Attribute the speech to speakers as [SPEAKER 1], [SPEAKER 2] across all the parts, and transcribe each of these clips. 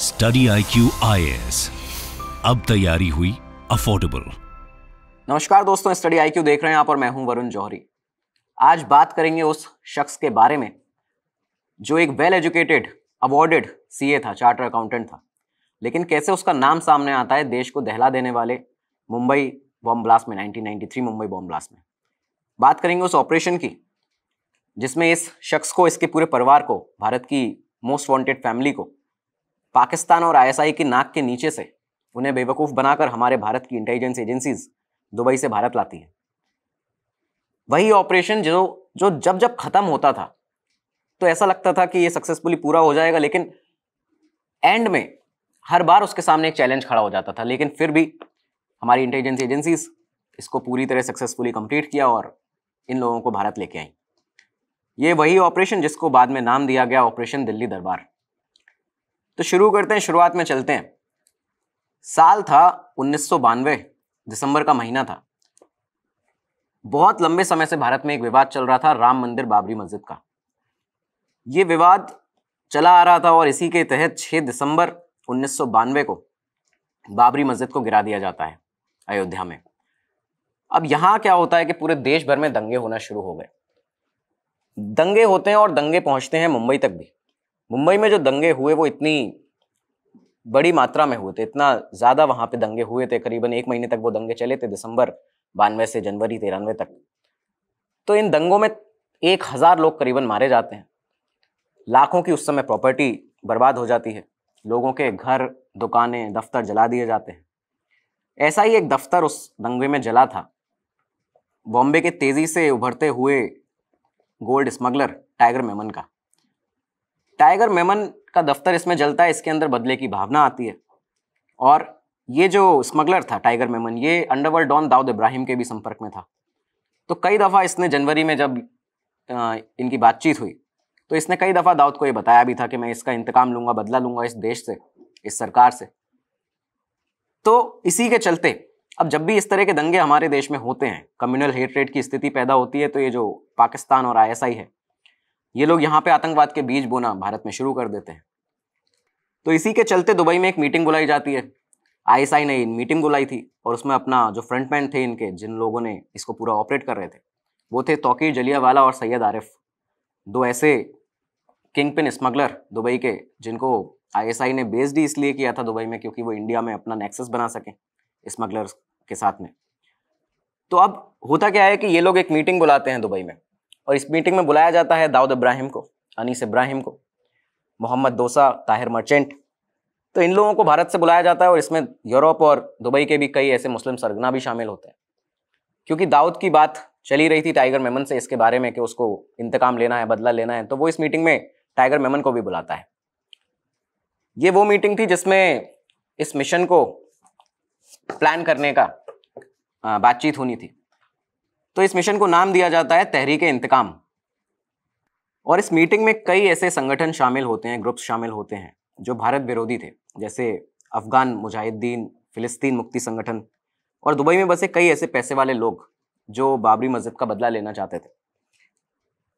[SPEAKER 1] study I Q अब तैयारी हुई अफोर्डेबल नमस्कार दोस्तों स्टडी आई देख रहे हैं आप और मैं हूं वरुण जौहरी आज बात करेंगे उस शख्स के बारे में जो एक वेल एजुकेटेड अवॉर्डेड सीए था चार्टर अकाउंटेंट था लेकिन कैसे उसका नाम सामने आता है देश को दहला देने वाले मुंबई बॉम्ब ब्लास्ट में 1993 मुंबई बॉम्ब ब्लास्ट में बात करेंगे उस ऑपरेशन की जिसमें इस शख्स को इसके पूरे परिवार को भारत की मोस्ट वांटेड फैमिली को पाकिस्तान और आईएसआई की नाक के नीचे से उन्हें बेवकूफ़ बनाकर हमारे भारत की इंटेलिजेंस एजेंसीज दुबई से भारत लाती हैं वही ऑपरेशन जो जो जब जब ख़त्म होता था तो ऐसा लगता था कि ये सक्सेसफुली पूरा हो जाएगा लेकिन एंड में हर बार उसके सामने एक चैलेंज खड़ा हो जाता था लेकिन फिर भी हमारी इंटेलिजेंस एजेंसीज इसको पूरी तरह सक्सेसफुली कंप्लीट किया और इन लोगों को भारत लेके आई ये वही ऑपरेशन जिसको बाद में नाम दिया गया ऑपरेशन दिल्ली दरबार तो शुरू करते हैं शुरुआत में चलते हैं साल था उन्नीस दिसंबर का महीना था बहुत लंबे समय से भारत में एक विवाद चल रहा था राम मंदिर बाबरी मस्जिद का ये विवाद चला आ रहा था और इसी के तहत 6 दिसंबर उन्नीस को बाबरी मस्जिद को गिरा दिया जाता है अयोध्या में अब यहां क्या होता है कि पूरे देश भर में दंगे होना शुरू हो गए दंगे होते हैं और दंगे पहुंचते हैं मुंबई तक भी मुंबई में जो दंगे हुए वो इतनी बड़ी मात्रा में हुए थे इतना ज़्यादा वहाँ पे दंगे हुए थे करीबन एक महीने तक वो दंगे चले थे दिसंबर बानवे से जनवरी तिरानवे तक तो इन दंगों में एक हज़ार लोग करीबन मारे जाते हैं लाखों की उस समय प्रॉपर्टी बर्बाद हो जाती है लोगों के घर दुकानें दफ्तर जला दिए जाते हैं ऐसा ही एक दफ्तर उस दंगे में जला था बॉम्बे के तेज़ी से उभरते हुए गोल्ड स्मगलर टाइगर मेमन का टाइगर मेमन का दफ्तर इसमें जलता है इसके अंदर बदले की भावना आती है और ये जो स्मगलर था टाइगर मेमन ये अंडरवर्ल्ड डॉन दाऊद इब्राहिम के भी संपर्क में था तो कई दफ़ा इसने जनवरी में जब इनकी बातचीत हुई तो इसने कई दफ़ा दाऊद को ये बताया भी था कि मैं इसका इंतकाम लूँगा बदला लूँगा इस देश से इस सरकार से तो इसी के चलते अब जब भी इस तरह के दंगे हमारे देश में होते हैं कम्युनल हेटरेट की स्थिति पैदा होती है तो ये जो पाकिस्तान और आईएसआई है ये लोग यहाँ पे आतंकवाद के बीज बोना भारत में शुरू कर देते हैं तो इसी के चलते दुबई में एक मीटिंग बुलाई जाती है आईएसआई ने मीटिंग बुलाई थी और उसमें अपना जो फ्रंटमैन थे इनके जिन लोगों ने इसको पूरा ऑपरेट कर रहे थे वो थे तोकीर जलियावाला और सैयद आरिफ दो ऐसे किंग पिन स्मगलर दुबई के जिनको आईएसआई ने बेस्ड ही इसलिए किया था दुबई में क्योंकि वो इंडिया में अपना नेक्सस बना सकें स्मगलर्स के साथ में तो अब होता क्या है कि ये लोग एक मीटिंग बुलाते हैं दुबई में और इस मीटिंग में बुलाया जाता है दाऊद इब्राहिम को अनीस इब्राहिम को मोहम्मद दोसा ताहिर मर्चेंट तो इन लोगों को भारत से बुलाया जाता है और इसमें यूरोप और दुबई के भी कई ऐसे मुस्लिम सरगना भी शामिल होते हैं क्योंकि दाऊद की बात चली रही थी टाइगर मेमन से इसके बारे में कि उसको इंतकाम लेना है बदला लेना है तो वो इस मीटिंग में टाइगर मेमन को भी बुलाता है ये वो मीटिंग थी जिसमें इस मिशन को प्लान करने का बातचीत होनी थी तो इस मिशन को नाम दिया जाता है तहरीक इंतकाम और इस मीटिंग में कई ऐसे संगठन शामिल होते हैं ग्रुप्स शामिल होते हैं जो भारत विरोधी थे जैसे अफगान मुजाहिदीन फिलिस्तीन मुक्ति संगठन और दुबई में बसे कई ऐसे पैसे वाले लोग जो बाबरी मस्जिद का बदला लेना चाहते थे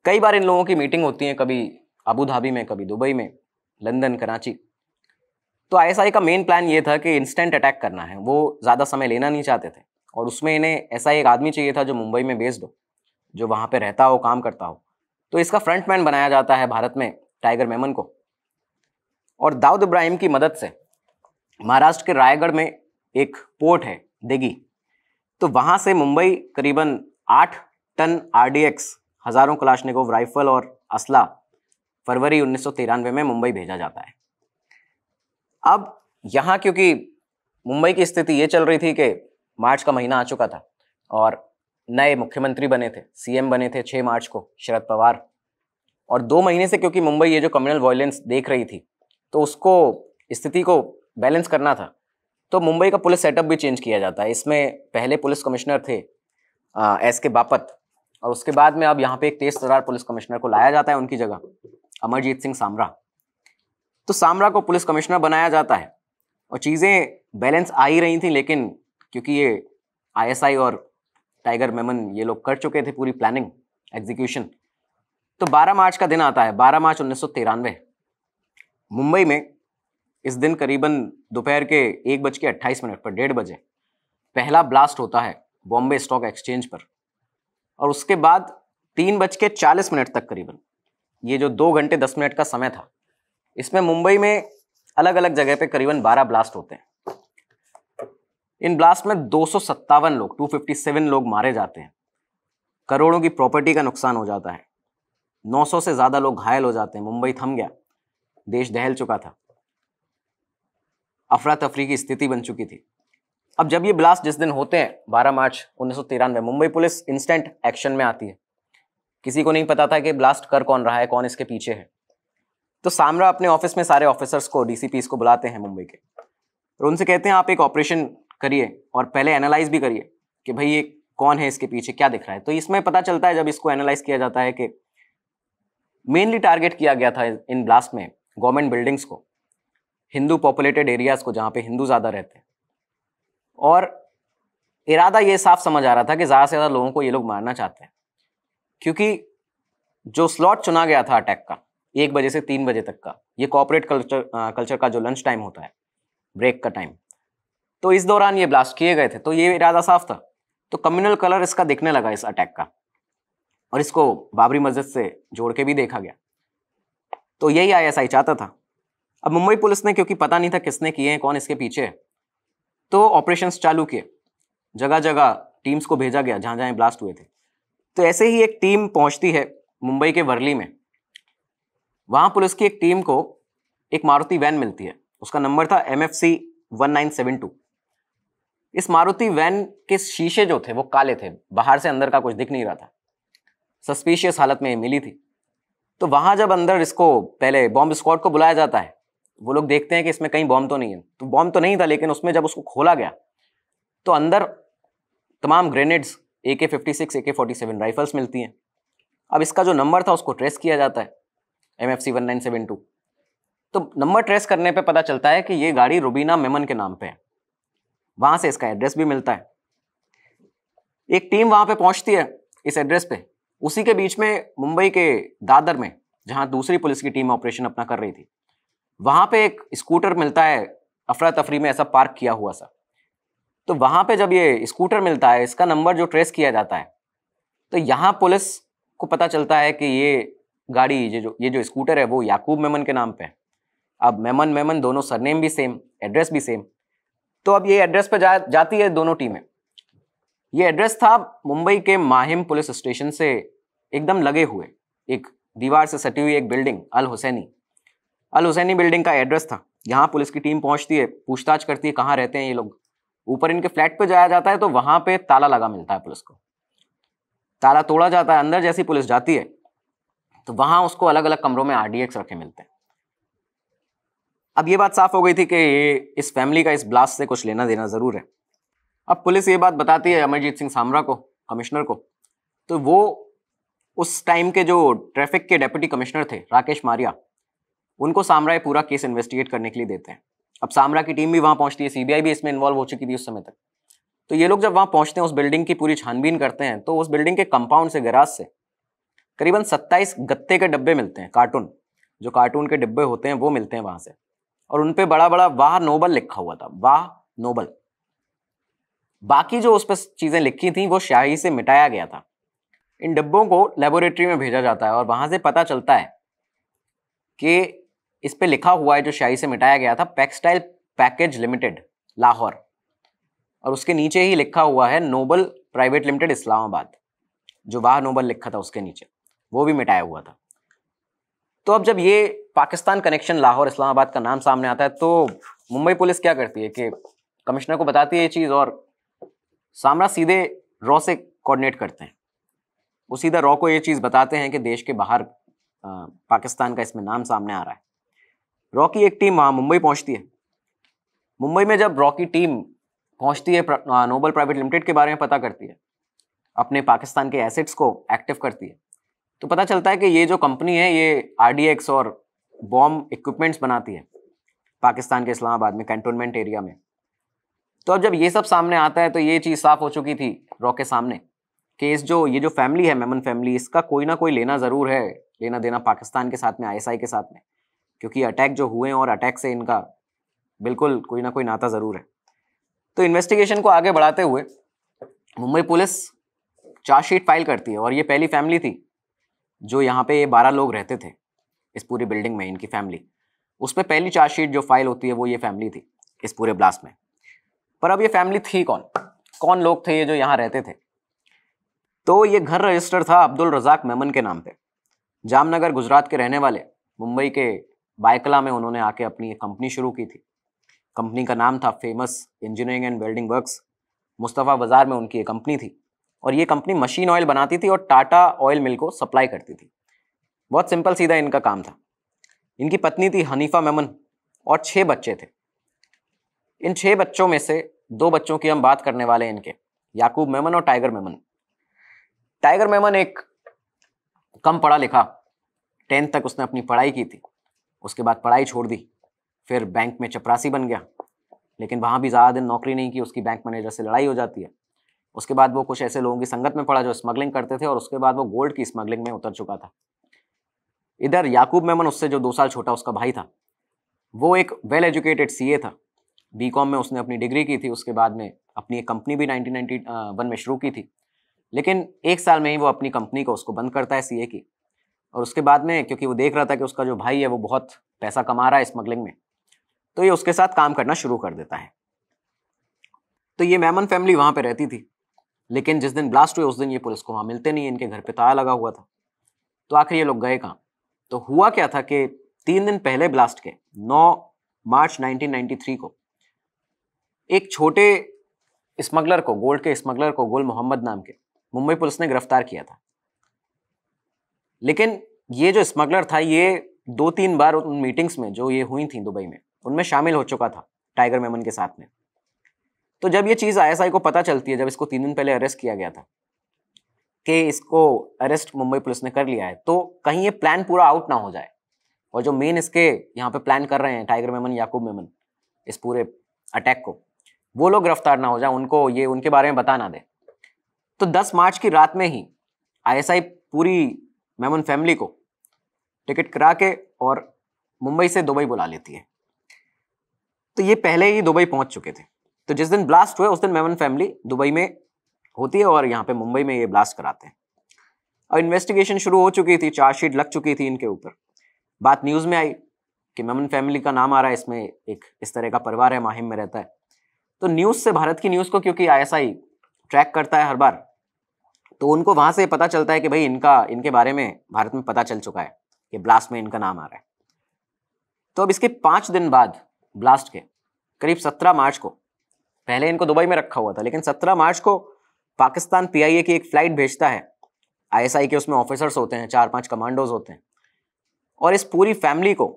[SPEAKER 1] कई बार इन लोगों की मीटिंग होती है कभी अबू धाबी में कभी दुबई में लंदन कराची तो आईएसआई का मेन प्लान ये था कि इंस्टेंट अटैक करना है वो ज़्यादा समय लेना नहीं चाहते थे और उसमें इन्हें ऐसा एक आदमी चाहिए था जो मुंबई में बेस्ड हो जो वहाँ पर रहता हो काम करता हो तो इसका फ्रंट मैन बनाया जाता है भारत में टाइगर मेमन को और दाऊद इब्राहिम की मदद से महाराष्ट्र के रायगढ़ में एक पोर्ट है देगी तो वहाँ से मुंबई करीबन आठ टन आर हज़ारों कलाशनिकोव राइफल और असला फरवरी उन्नीस में मुंबई भेजा जाता है अब यहाँ क्योंकि मुंबई की स्थिति ये चल रही थी कि मार्च का महीना आ चुका था और नए मुख्यमंत्री बने थे सीएम बने थे छः मार्च को शरद पवार और दो महीने से क्योंकि मुंबई ये जो कम्युनल वायलेंस देख रही थी तो उसको स्थिति को बैलेंस करना था तो मुंबई का पुलिस सेटअप भी चेंज किया जाता है इसमें पहले पुलिस कमिश्नर थे एस के बापत और उसके बाद में अब यहाँ पे एक तेज तरार पुलिस कमिश्नर को लाया जाता है उनकी जगह अमरजीत सिंह सामरा तो सामरा को पुलिस कमिश्नर बनाया जाता है और चीज़ें बैलेंस आ ही रही थी लेकिन क्योंकि ये आईएसआई और टाइगर मेमन ये लोग कर चुके थे पूरी प्लानिंग एग्जीक्यूशन तो 12 मार्च का दिन आता है 12 मार्च उन्नीस मुंबई में इस दिन करीबन दोपहर के एक बज के अट्ठाईस मिनट पर डेढ़ बजे पहला ब्लास्ट होता है बॉम्बे स्टॉक एक्सचेंज पर और उसके बाद तीन बज के चालीस मिनट तक करीबन ये जो दो घंटे दस मिनट का समय था इसमें मुंबई में अलग अलग जगह पे करीबन बारह ब्लास्ट होते हैं इन ब्लास्ट में दो लोग 257 लोग मारे जाते हैं करोड़ों की प्रॉपर्टी का नुकसान हो जाता है 900 से ज़्यादा लोग घायल हो जाते हैं मुंबई थम गया देश दहल चुका था अफरा तफरी की स्थिति बन चुकी थी अब जब ये ब्लास्ट जिस दिन होते हैं 12 मार्च उन्नीस मुंबई पुलिस इंस्टेंट एक्शन में आती है किसी को नहीं पता था कि ब्लास्ट कर कौन रहा है कौन इसके पीछे है तो सामरा अपने ऑफिस में सारे ऑफिसर्स को डीसीपी को बुलाते हैं मुंबई के और उनसे कहते हैं आप एक ऑपरेशन करिए और पहले एनालाइज भी करिए कि भाई ये कौन है इसके पीछे क्या दिख रहा है तो इसमें पता चलता है जब इसको एनालाइज किया जाता है कि मेनली टारगेट किया गया था इन ब्लास्ट में गवर्नमेंट बिल्डिंग्स को हिंदू पॉपुलेटेड एरियाज़ को जहाँ पे हिंदू ज़्यादा रहते हैं और इरादा ये साफ समझ आ रहा था कि ज़्यादा से ज़्यादा लोगों को ये लोग मारना चाहते हैं क्योंकि जो स्लॉट चुना गया था अटैक का एक बजे से तीन बजे तक का ये कॉपरेट कल्चर कल्चर का जो लंच टाइम होता है ब्रेक का टाइम तो इस दौरान ये ब्लास्ट किए गए थे तो ये इरादा साफ था तो कम्युनल कलर इसका दिखने लगा इस अटैक का और इसको बाबरी मस्जिद से जोड़ के भी देखा गया तो यही आईएसआई चाहता था अब मुंबई पुलिस ने क्योंकि पता नहीं था किसने किए हैं कौन इसके पीछे है तो ऑपरेशन चालू किए जगह जगह टीम्स को भेजा गया जहां जहां ब्लास्ट हुए थे तो ऐसे ही एक टीम पहुंचती है मुंबई के वर्ली में वहां पुलिस की एक टीम को एक मारुति वैन मिलती है उसका नंबर था M F C one nine seven two इस मारुति वैन के शीशे जो थे वो काले थे बाहर से अंदर का कुछ दिख नहीं रहा था सस्पिशियस हालत में मिली थी तो वहाँ जब अंदर इसको पहले बॉम्ब स्क्वाड को बुलाया जाता है वो लोग देखते हैं कि इसमें कहीं बॉम्ब तो नहीं है तो बॉम्ब तो नहीं था लेकिन उसमें जब उसको खोला गया तो अंदर तमाम ग्रेनेड्स ए के फिफ्टी सिक्स ए के फोर्टी सेवन राइफल्स मिलती हैं अब इसका जो नंबर था उसको ट्रेस किया जाता है M F C one nine seven two तो नंबर ट्रेस करने पे पता चलता है कि ये गाड़ी रुबीना मेमन के नाम पे है वहां से इसका एड्रेस भी मिलता है एक टीम वहां पे पहुंचती है इस एड्रेस पे उसी के बीच में मुंबई के दादर में जहां दूसरी पुलिस की टीम ऑपरेशन अपना कर रही थी वहां पे एक स्कूटर मिलता है अफरा तफरी में ऐसा पार्क किया हुआ सा तो वहां पे जब ये स्कूटर मिलता है इसका नंबर जो ट्रेस किया जाता है तो यहाँ पुलिस को पता चलता है कि ये गाड़ी ये जो ये जो स्कूटर है वो याकूब मेमन के नाम पे है अब मेमन मेमन दोनों सरनेम भी सेम एड्रेस भी सेम तो अब ये एड्रेस पर जा, जाती है दोनों टीमें ये एड्रेस था मुंबई के माहिम पुलिस स्टेशन से एकदम लगे हुए एक दीवार से सटी हुई एक बिल्डिंग अल हुसैनी अल हुसैनी बिल्डिंग का एड्रेस था यहाँ पुलिस की टीम पहुँचती है पूछताछ करती है कहाँ रहते हैं ये लोग ऊपर इनके फ्लैट पर जाया जाता है तो वहाँ पर ताला लगा मिलता है पुलिस को ताला तोड़ा जाता है अंदर जैसी पुलिस जाती है तो वहाँ उसको अलग अलग कमरों में आर रखे मिलते हैं अब ये बात साफ हो गई थी कि इस फैमिली का इस ब्लास्ट से कुछ लेना देना ज़रूर है अब पुलिस ये बात बताती है अमरजीत सिंह सामरा को कमिश्नर को तो वो उस टाइम के जो ट्रैफिक के डेप्यूटी कमिश्नर थे राकेश मारिया उनको सामरा ये पूरा केस इन्वेस्टिगेट करने के लिए देते हैं अब सामरा की टीम भी वहाँ पहुँचती है सीबीआई भी इसमें इन्वॉल्व हो चुकी थी उस समय तक तो ये लोग जब वहाँ पहुँचते हैं उस बिल्डिंग की पूरी छानबीन करते हैं तो उस बिल्डिंग के कंपाउंड से गराज से करीबन सत्ताईस गत्ते के डब्बे मिलते हैं कार्टून जो कार्टून के डिब्बे होते हैं वो मिलते हैं वहाँ से और उनपे बड़ा बड़ा वाह नोबल लिखा हुआ था वाह नोबल बाकी जो उस पर चीज़ें लिखी थी वो शाही से मिटाया गया था इन डब्बों को लेबोरेटरी में भेजा जाता है और वहां से पता चलता है कि इस पर लिखा हुआ है जो शाही से मिटाया गया था पैक्सटाइल पैकेज लिमिटेड लाहौर और उसके नीचे ही लिखा हुआ है नोबल प्राइवेट लिमिटेड इस्लामाबाद जो वाह नोबल लिखा था उसके नीचे वो भी मिटाया हुआ था तो अब जब ये पाकिस्तान कनेक्शन लाहौर इस्लामाबाद का नाम सामने आता है तो मुंबई पुलिस क्या करती है कि कमिश्नर को बताती है ये चीज़ और सामना सीधे रॉ से कोऑर्डिनेट करते हैं वो सीधा रॉ को ये चीज़ बताते हैं कि देश के बाहर पाकिस्तान का इसमें नाम सामने आ रहा है रॉ की एक टीम वहाँ मुंबई पहुँचती है मुंबई में जब रॉ की टीम पहुँचती है नोबल प्राइवेट लिमिटेड के बारे में पता करती है अपने पाकिस्तान के एसेट्स को एक्टिव करती है तो पता चलता है कि ये जो कंपनी है ये आर और बॉम्ब इक्विपमेंट्स बनाती है पाकिस्तान के इस्लामाबाद में कैंटोनमेंट एरिया में तो अब जब ये सब सामने आता है तो ये चीज़ साफ हो चुकी थी रॉ के सामने कि इस जो ये जो फैमिली है मेमन फैमिली इसका कोई ना कोई लेना ज़रूर है लेना देना पाकिस्तान के साथ में आईएसआई के साथ में क्योंकि अटैक जो हुए हैं और अटैक से इनका बिल्कुल कोई ना कोई नाता ज़रूर है तो इन्वेस्टिगेशन को आगे बढ़ाते हुए मुंबई पुलिस चार्जशीट फाइल करती है और ये पहली फैमिली थी जो यहाँ पे ये बारह लोग रहते थे इस पूरी बिल्डिंग में इनकी फैमिली उस पर पहली चार्जशीट जो फाइल होती है वो ये फैमिली थी इस पूरे ब्लास्ट में पर अब ये फैमिली थी कौन कौन लोग थे ये जो यहाँ रहते थे तो ये घर रजिस्टर था अब्दुल रजाक मेमन के नाम पे जामनगर गुजरात के रहने वाले मुंबई के बायकला में उन्होंने आके अपनी कंपनी शुरू की थी कंपनी का नाम था famous engineering and welding works Mustafa Bazaar में उनकी एक कंपनी थी और ये कंपनी मशीन ऑयल बनाती थी और टाटा ऑयल मिल को सप्लाई करती थी बहुत सिंपल सीधा इनका काम था इनकी पत्नी थी हनीफा मेमन और छः बच्चे थे इन छः बच्चों में से दो बच्चों की हम बात करने वाले हैं इनके याकूब मेमन और टाइगर मेमन टाइगर मेमन एक कम पढ़ा लिखा टेंथ तक उसने अपनी पढ़ाई की थी उसके बाद पढ़ाई छोड़ दी फिर बैंक में चपरासी बन गया लेकिन वहाँ भी ज़्यादा दिन नौकरी नहीं की उसकी बैंक मैनेजर से लड़ाई हो जाती है उसके बाद वो कुछ ऐसे लोगों की संगत में पड़ा जो स्मगलिंग करते थे और उसके बाद वो गोल्ड की स्मगलिंग में उतर चुका था इधर याकूब मेमन उससे जो दो साल छोटा उसका भाई था वो एक वेल एजुकेटेड सी था बी में उसने अपनी डिग्री की थी उसके बाद में अपनी एक कंपनी भी नाइनटीन में शुरू की थी लेकिन एक साल में ही वो अपनी कंपनी को उसको बंद करता है सी की और उसके बाद में क्योंकि वो देख रहा था कि उसका जो भाई है वो बहुत पैसा कमा रहा है स्मगलिंग में तो ये उसके साथ काम करना शुरू कर देता है तो ये मेमन फैमिली वहाँ पर रहती थी लेकिन जिस दिन ब्लास्ट हुए उस दिन ये पुलिस को वहाँ मिलते नहीं इनके घर पे ताला लगा हुआ था तो आखिर ये लोग गए कहाँ तो हुआ क्या था कि तीन दिन पहले ब्लास्ट के 9 मार्च 1993 को एक छोटे स्मगलर को गोल्ड के स्मगलर को गोल मोहम्मद नाम के मुंबई पुलिस ने गिरफ्तार किया था लेकिन ये जो स्मगलर था ये दो तीन बार उन मीटिंग्स में जो ये हुई थी दुबई में उनमें शामिल हो चुका था टाइगर मेमन के साथ में तो जब ये चीज़ आईएसआई को पता चलती है जब इसको तीन दिन पहले अरेस्ट किया गया था कि इसको अरेस्ट मुंबई पुलिस ने कर लिया है तो कहीं ये प्लान पूरा आउट ना हो जाए और जो मेन इसके यहाँ पे प्लान कर रहे हैं टाइगर मेमन याकूब मेमन इस पूरे अटैक को वो लोग गिरफ्तार ना हो जाए उनको ये उनके बारे में बता ना दे तो 10 मार्च की रात में ही आईएसआई पूरी मेमन फैमिली को टिकट करा के और मुंबई से दुबई बुला लेती है तो ये पहले ही दुबई पहुंच चुके थे तो जिस दिन ब्लास्ट हुए उस दिन मेमन फैमिली दुबई में होती है और यहाँ पे मुंबई में ये ब्लास्ट कराते हैं और इन्वेस्टिगेशन शुरू हो चुकी थी चार्जशीट लग चुकी थी इनके ऊपर बात न्यूज़ में आई कि मेमन फैमिली का नाम आ रहा है इसमें एक इस तरह का परिवार है माहिम में रहता है तो न्यूज़ से भारत की न्यूज़ को क्योंकि आई ट्रैक करता है हर बार तो उनको वहाँ से पता चलता है कि भाई इनका इनके बारे में भारत में पता चल चुका है कि ब्लास्ट में इनका नाम आ रहा है तो अब इसके पाँच दिन बाद ब्लास्ट के करीब सत्रह मार्च को पहले इनको दुबई में रखा हुआ था लेकिन 17 मार्च को पाकिस्तान पीआईए की एक फ़्लाइट भेजता है आईएसआई के उसमें ऑफिसर्स होते हैं चार पांच कमांडोज होते हैं और इस पूरी फैमिली को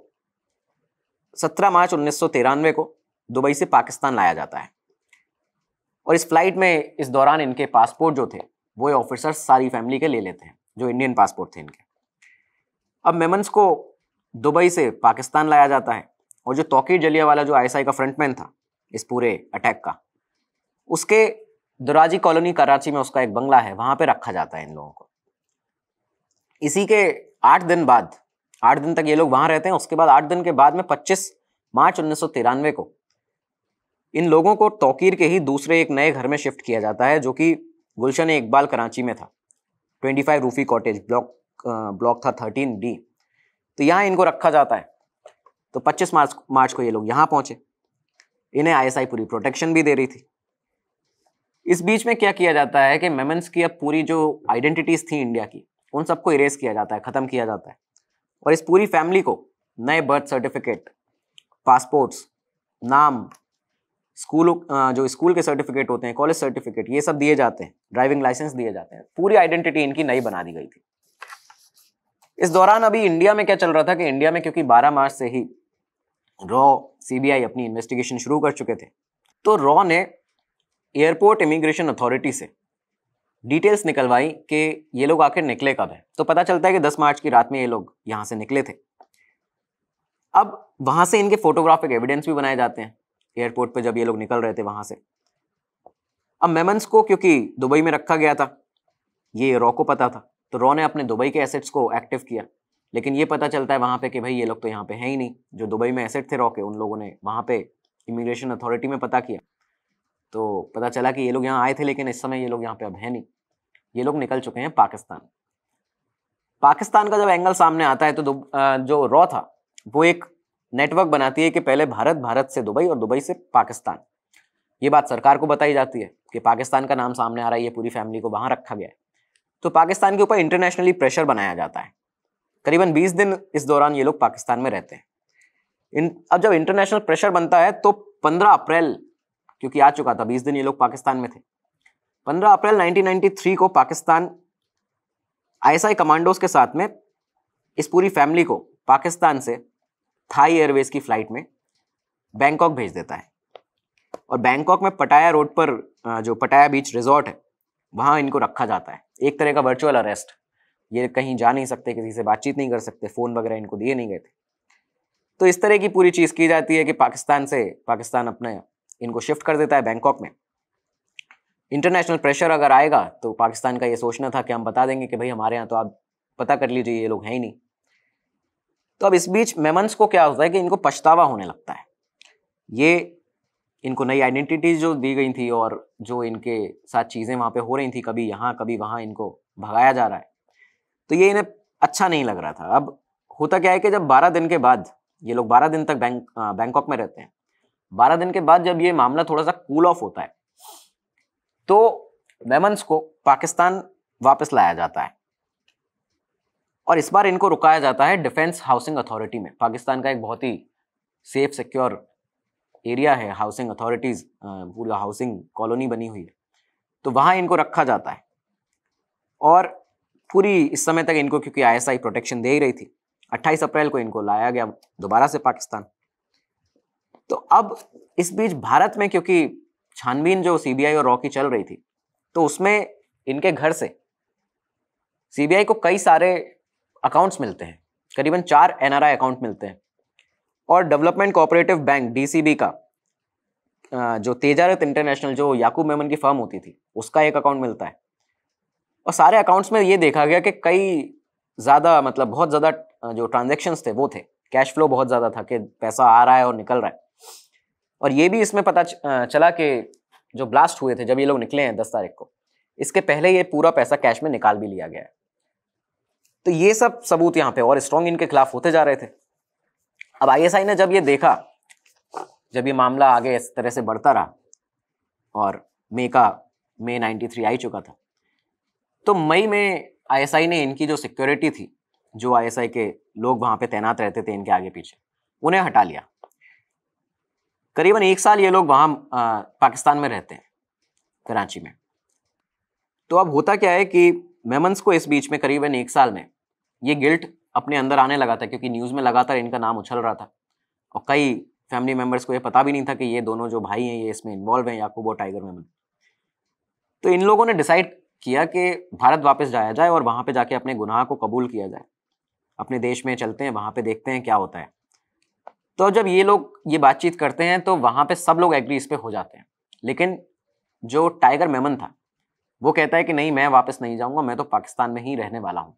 [SPEAKER 1] 17 मार्च उन्नीस को दुबई से पाकिस्तान लाया जाता है और इस फ्लाइट में इस दौरान इनके पासपोर्ट जो थे वो ऑफिसर सारी फैमिली के ले लेते हैं जो इंडियन पासपोर्ट थे इनके अब मेमन्स को दुबई से पाकिस्तान लाया जाता है और जो तोकीर जलिया वाला जो आईएसआई का फ्रंटमैन था इस पूरे अटैक का उसके दुराजी कॉलोनी कराची में उसका एक बंगला है वहां पे रखा जाता है इन लोगों को इसी के आठ दिन बाद आठ दिन तक ये लोग वहां रहते हैं उसके बाद आठ दिन के बाद में पच्चीस मार्च उन्नीस को इन लोगों को तोकीर के ही दूसरे एक नए घर में शिफ्ट किया जाता है जो कि गुलशन इकबाल कराची में था 25 रूफी कॉटेज ब्लॉक ब्लॉक था 13 डी तो यहाँ इनको रखा जाता है तो 25 मार्च मार्च को ये लोग यहाँ पहुंचे इन्हें आईएसआई पूरी प्रोटेक्शन भी दे रही थी इस बीच में क्या किया जाता है कि मेमेंस की अब पूरी जो आइडेंटिटीज थी इंडिया की उन सबको इरेज किया जाता है ख़त्म किया जाता है और इस पूरी फैमिली को नए बर्थ सर्टिफिकेट पासपोर्ट्स नाम स्कूल जो स्कूल के सर्टिफिकेट होते हैं कॉलेज सर्टिफिकेट ये सब दिए जाते हैं ड्राइविंग लाइसेंस दिए जाते हैं पूरी आइडेंटिटी इनकी नई बना दी गई थी इस दौरान अभी इंडिया में क्या चल रहा था कि इंडिया में क्योंकि 12 मार्च से ही रॉ सीबीआई अपनी इन्वेस्टिगेशन शुरू कर चुके थे तो रॉ ने एयरपोर्ट इमिग्रेशन अथॉरिटी से डिटेल्स निकलवाई कि ये लोग आखिर निकले कब है तो पता चलता है कि 10 मार्च की रात में ये लोग यहाँ से निकले थे अब वहाँ से इनके फोटोग्राफिक एविडेंस भी बनाए जाते हैं एयरपोर्ट पर जब ये लोग निकल रहे थे वहाँ से अब मेमन्स को क्योंकि दुबई में रखा गया था ये रॉ को पता था तो रॉ ने अपने दुबई के एसेट्स को एक्टिव किया लेकिन ये पता चलता है वहाँ पे कि भाई ये लोग तो यहाँ पे हैं ही नहीं जो दुबई में एसेट थे रॉ के उन लोगों ने वहाँ पे इमिग्रेशन अथॉरिटी में पता किया तो पता चला कि ये लोग यहाँ आए थे लेकिन इस समय ये लोग यहाँ पे अब हैं नहीं ये लोग निकल चुके हैं पाकिस्तान पाकिस्तान का जब एंगल सामने आता है तो जो रॉ था वो एक नेटवर्क बनाती है कि पहले भारत भारत से दुबई और दुबई से पाकिस्तान ये बात सरकार को बताई जाती है कि पाकिस्तान का नाम सामने आ रहा है ये पूरी फैमिली को वहाँ रखा गया है तो पाकिस्तान के ऊपर इंटरनेशनली प्रेशर बनाया जाता है करीबन 20 दिन इस दौरान ये लोग पाकिस्तान में रहते हैं इन अब जब इंटरनेशनल प्रेशर बनता है तो 15 अप्रैल क्योंकि आ चुका था 20 दिन ये लोग पाकिस्तान में थे 15 अप्रैल 1993 को पाकिस्तान आईएसआई कमांडोज के साथ में इस पूरी फैमिली को पाकिस्तान से थाई एयरवेज की फ्लाइट में बैंकॉक भेज देता है और बैंकॉक में पटाया रोड पर जो पटाया बीच रिजॉर्ट है वहाँ इनको रखा जाता है एक तरह का वर्चुअल अरेस्ट ये कहीं जा नहीं सकते किसी से बातचीत नहीं कर सकते फ़ोन वगैरह इनको दिए नहीं गए थे तो इस तरह की पूरी चीज़ की जाती है कि पाकिस्तान से पाकिस्तान अपने इनको शिफ्ट कर देता है बैंकॉक में इंटरनेशनल प्रेशर अगर आएगा तो पाकिस्तान का ये सोचना था कि हम बता देंगे कि भाई हमारे यहाँ तो आप पता कर लीजिए ये लोग हैं ही नहीं तो अब इस बीच मेमंस को क्या होता है कि इनको पछतावा होने लगता है ये इनको नई आइडेंटिटीज जो दी गई थी और जो इनके साथ चीज़ें वहाँ पे हो रही थी कभी यहाँ कभी वहाँ इनको भगाया जा रहा है तो ये इन्हें अच्छा नहीं लग रहा था अब होता क्या है कि जब बारह दिन के बाद ये लोग बारह दिन तक बैंक बैंकॉक में रहते हैं बारह दिन के बाद जब ये मामला थोड़ा सा कूल ऑफ होता है तो वेमन्स को पाकिस्तान वापस लाया जाता है और इस बार इनको रुकाया जाता है डिफेंस हाउसिंग अथॉरिटी में पाकिस्तान का एक बहुत ही सेफ सिक्योर एरिया है हाउसिंग अथॉरिटीज़ पूरा हाउसिंग कॉलोनी बनी हुई है तो वहां इनको रखा जाता है और पूरी इस समय तक इनको क्योंकि आईएसआई प्रोटेक्शन दे ही रही थी 28 अप्रैल को इनको लाया गया दोबारा से पाकिस्तान तो अब इस बीच भारत में क्योंकि छानबीन जो सीबीआई और रॉ की चल रही थी तो उसमें इनके घर से सीबीआई को कई सारे अकाउंट्स मिलते हैं करीबन चार एनआरआई अकाउंट मिलते हैं और डेवलपमेंट कोऑपरेटिव बैंक डीसीबी का जो तेजारत इंटरनेशनल जो याकूब मेमन की फर्म होती थी उसका एक अकाउंट मिलता है और सारे अकाउंट्स में ये देखा गया कि कई ज़्यादा मतलब बहुत ज़्यादा जो ट्रांजेक्शन्स थे वो थे कैश फ्लो बहुत ज़्यादा था कि पैसा आ रहा है और निकल रहा है और ये भी इसमें पता चला कि जो ब्लास्ट हुए थे जब ये लोग निकले हैं दस तारीख को इसके पहले ये पूरा पैसा कैश में निकाल भी लिया गया है तो ये सब सबूत यहाँ पे और स्ट्रॉन्ग इनके खिलाफ होते जा रहे थे अब आईएसआई ने जब ये देखा जब ये मामला आगे इस तरह से बढ़ता रहा और मे का मे 93 आ ही चुका था तो मई में आईएसआई ने इनकी जो सिक्योरिटी थी जो आईएसआई के लोग वहां पे तैनात रहते थे इनके आगे पीछे उन्हें हटा लिया करीबन एक साल ये लोग वहां पाकिस्तान में रहते हैं कराची में तो अब होता क्या है कि मेमन्स को इस बीच में करीबन एक साल में ये गिल्ट अपने अंदर आने लगा था क्योंकि न्यूज़ में लगातार इनका नाम उछल रहा था और कई फैमिली मेम्बर्स को ये पता भी नहीं था कि ये दोनों जो भाई हैं ये इसमें इन्वॉल्व हैं याकूब और टाइगर मेमन तो इन लोगों ने डिसाइड किया कि भारत वापस जाया जाए और वहाँ पे जाके अपने गुनाह को कबूल किया जाए अपने देश में चलते हैं वहाँ पे देखते हैं क्या होता है तो जब ये लोग ये बातचीत करते हैं तो वहाँ पे सब लोग एग्री इस पर हो जाते हैं लेकिन जो टाइगर मेमन था वो कहता है कि नहीं मैं वापस नहीं जाऊँगा मैं तो पाकिस्तान में ही रहने वाला हूँ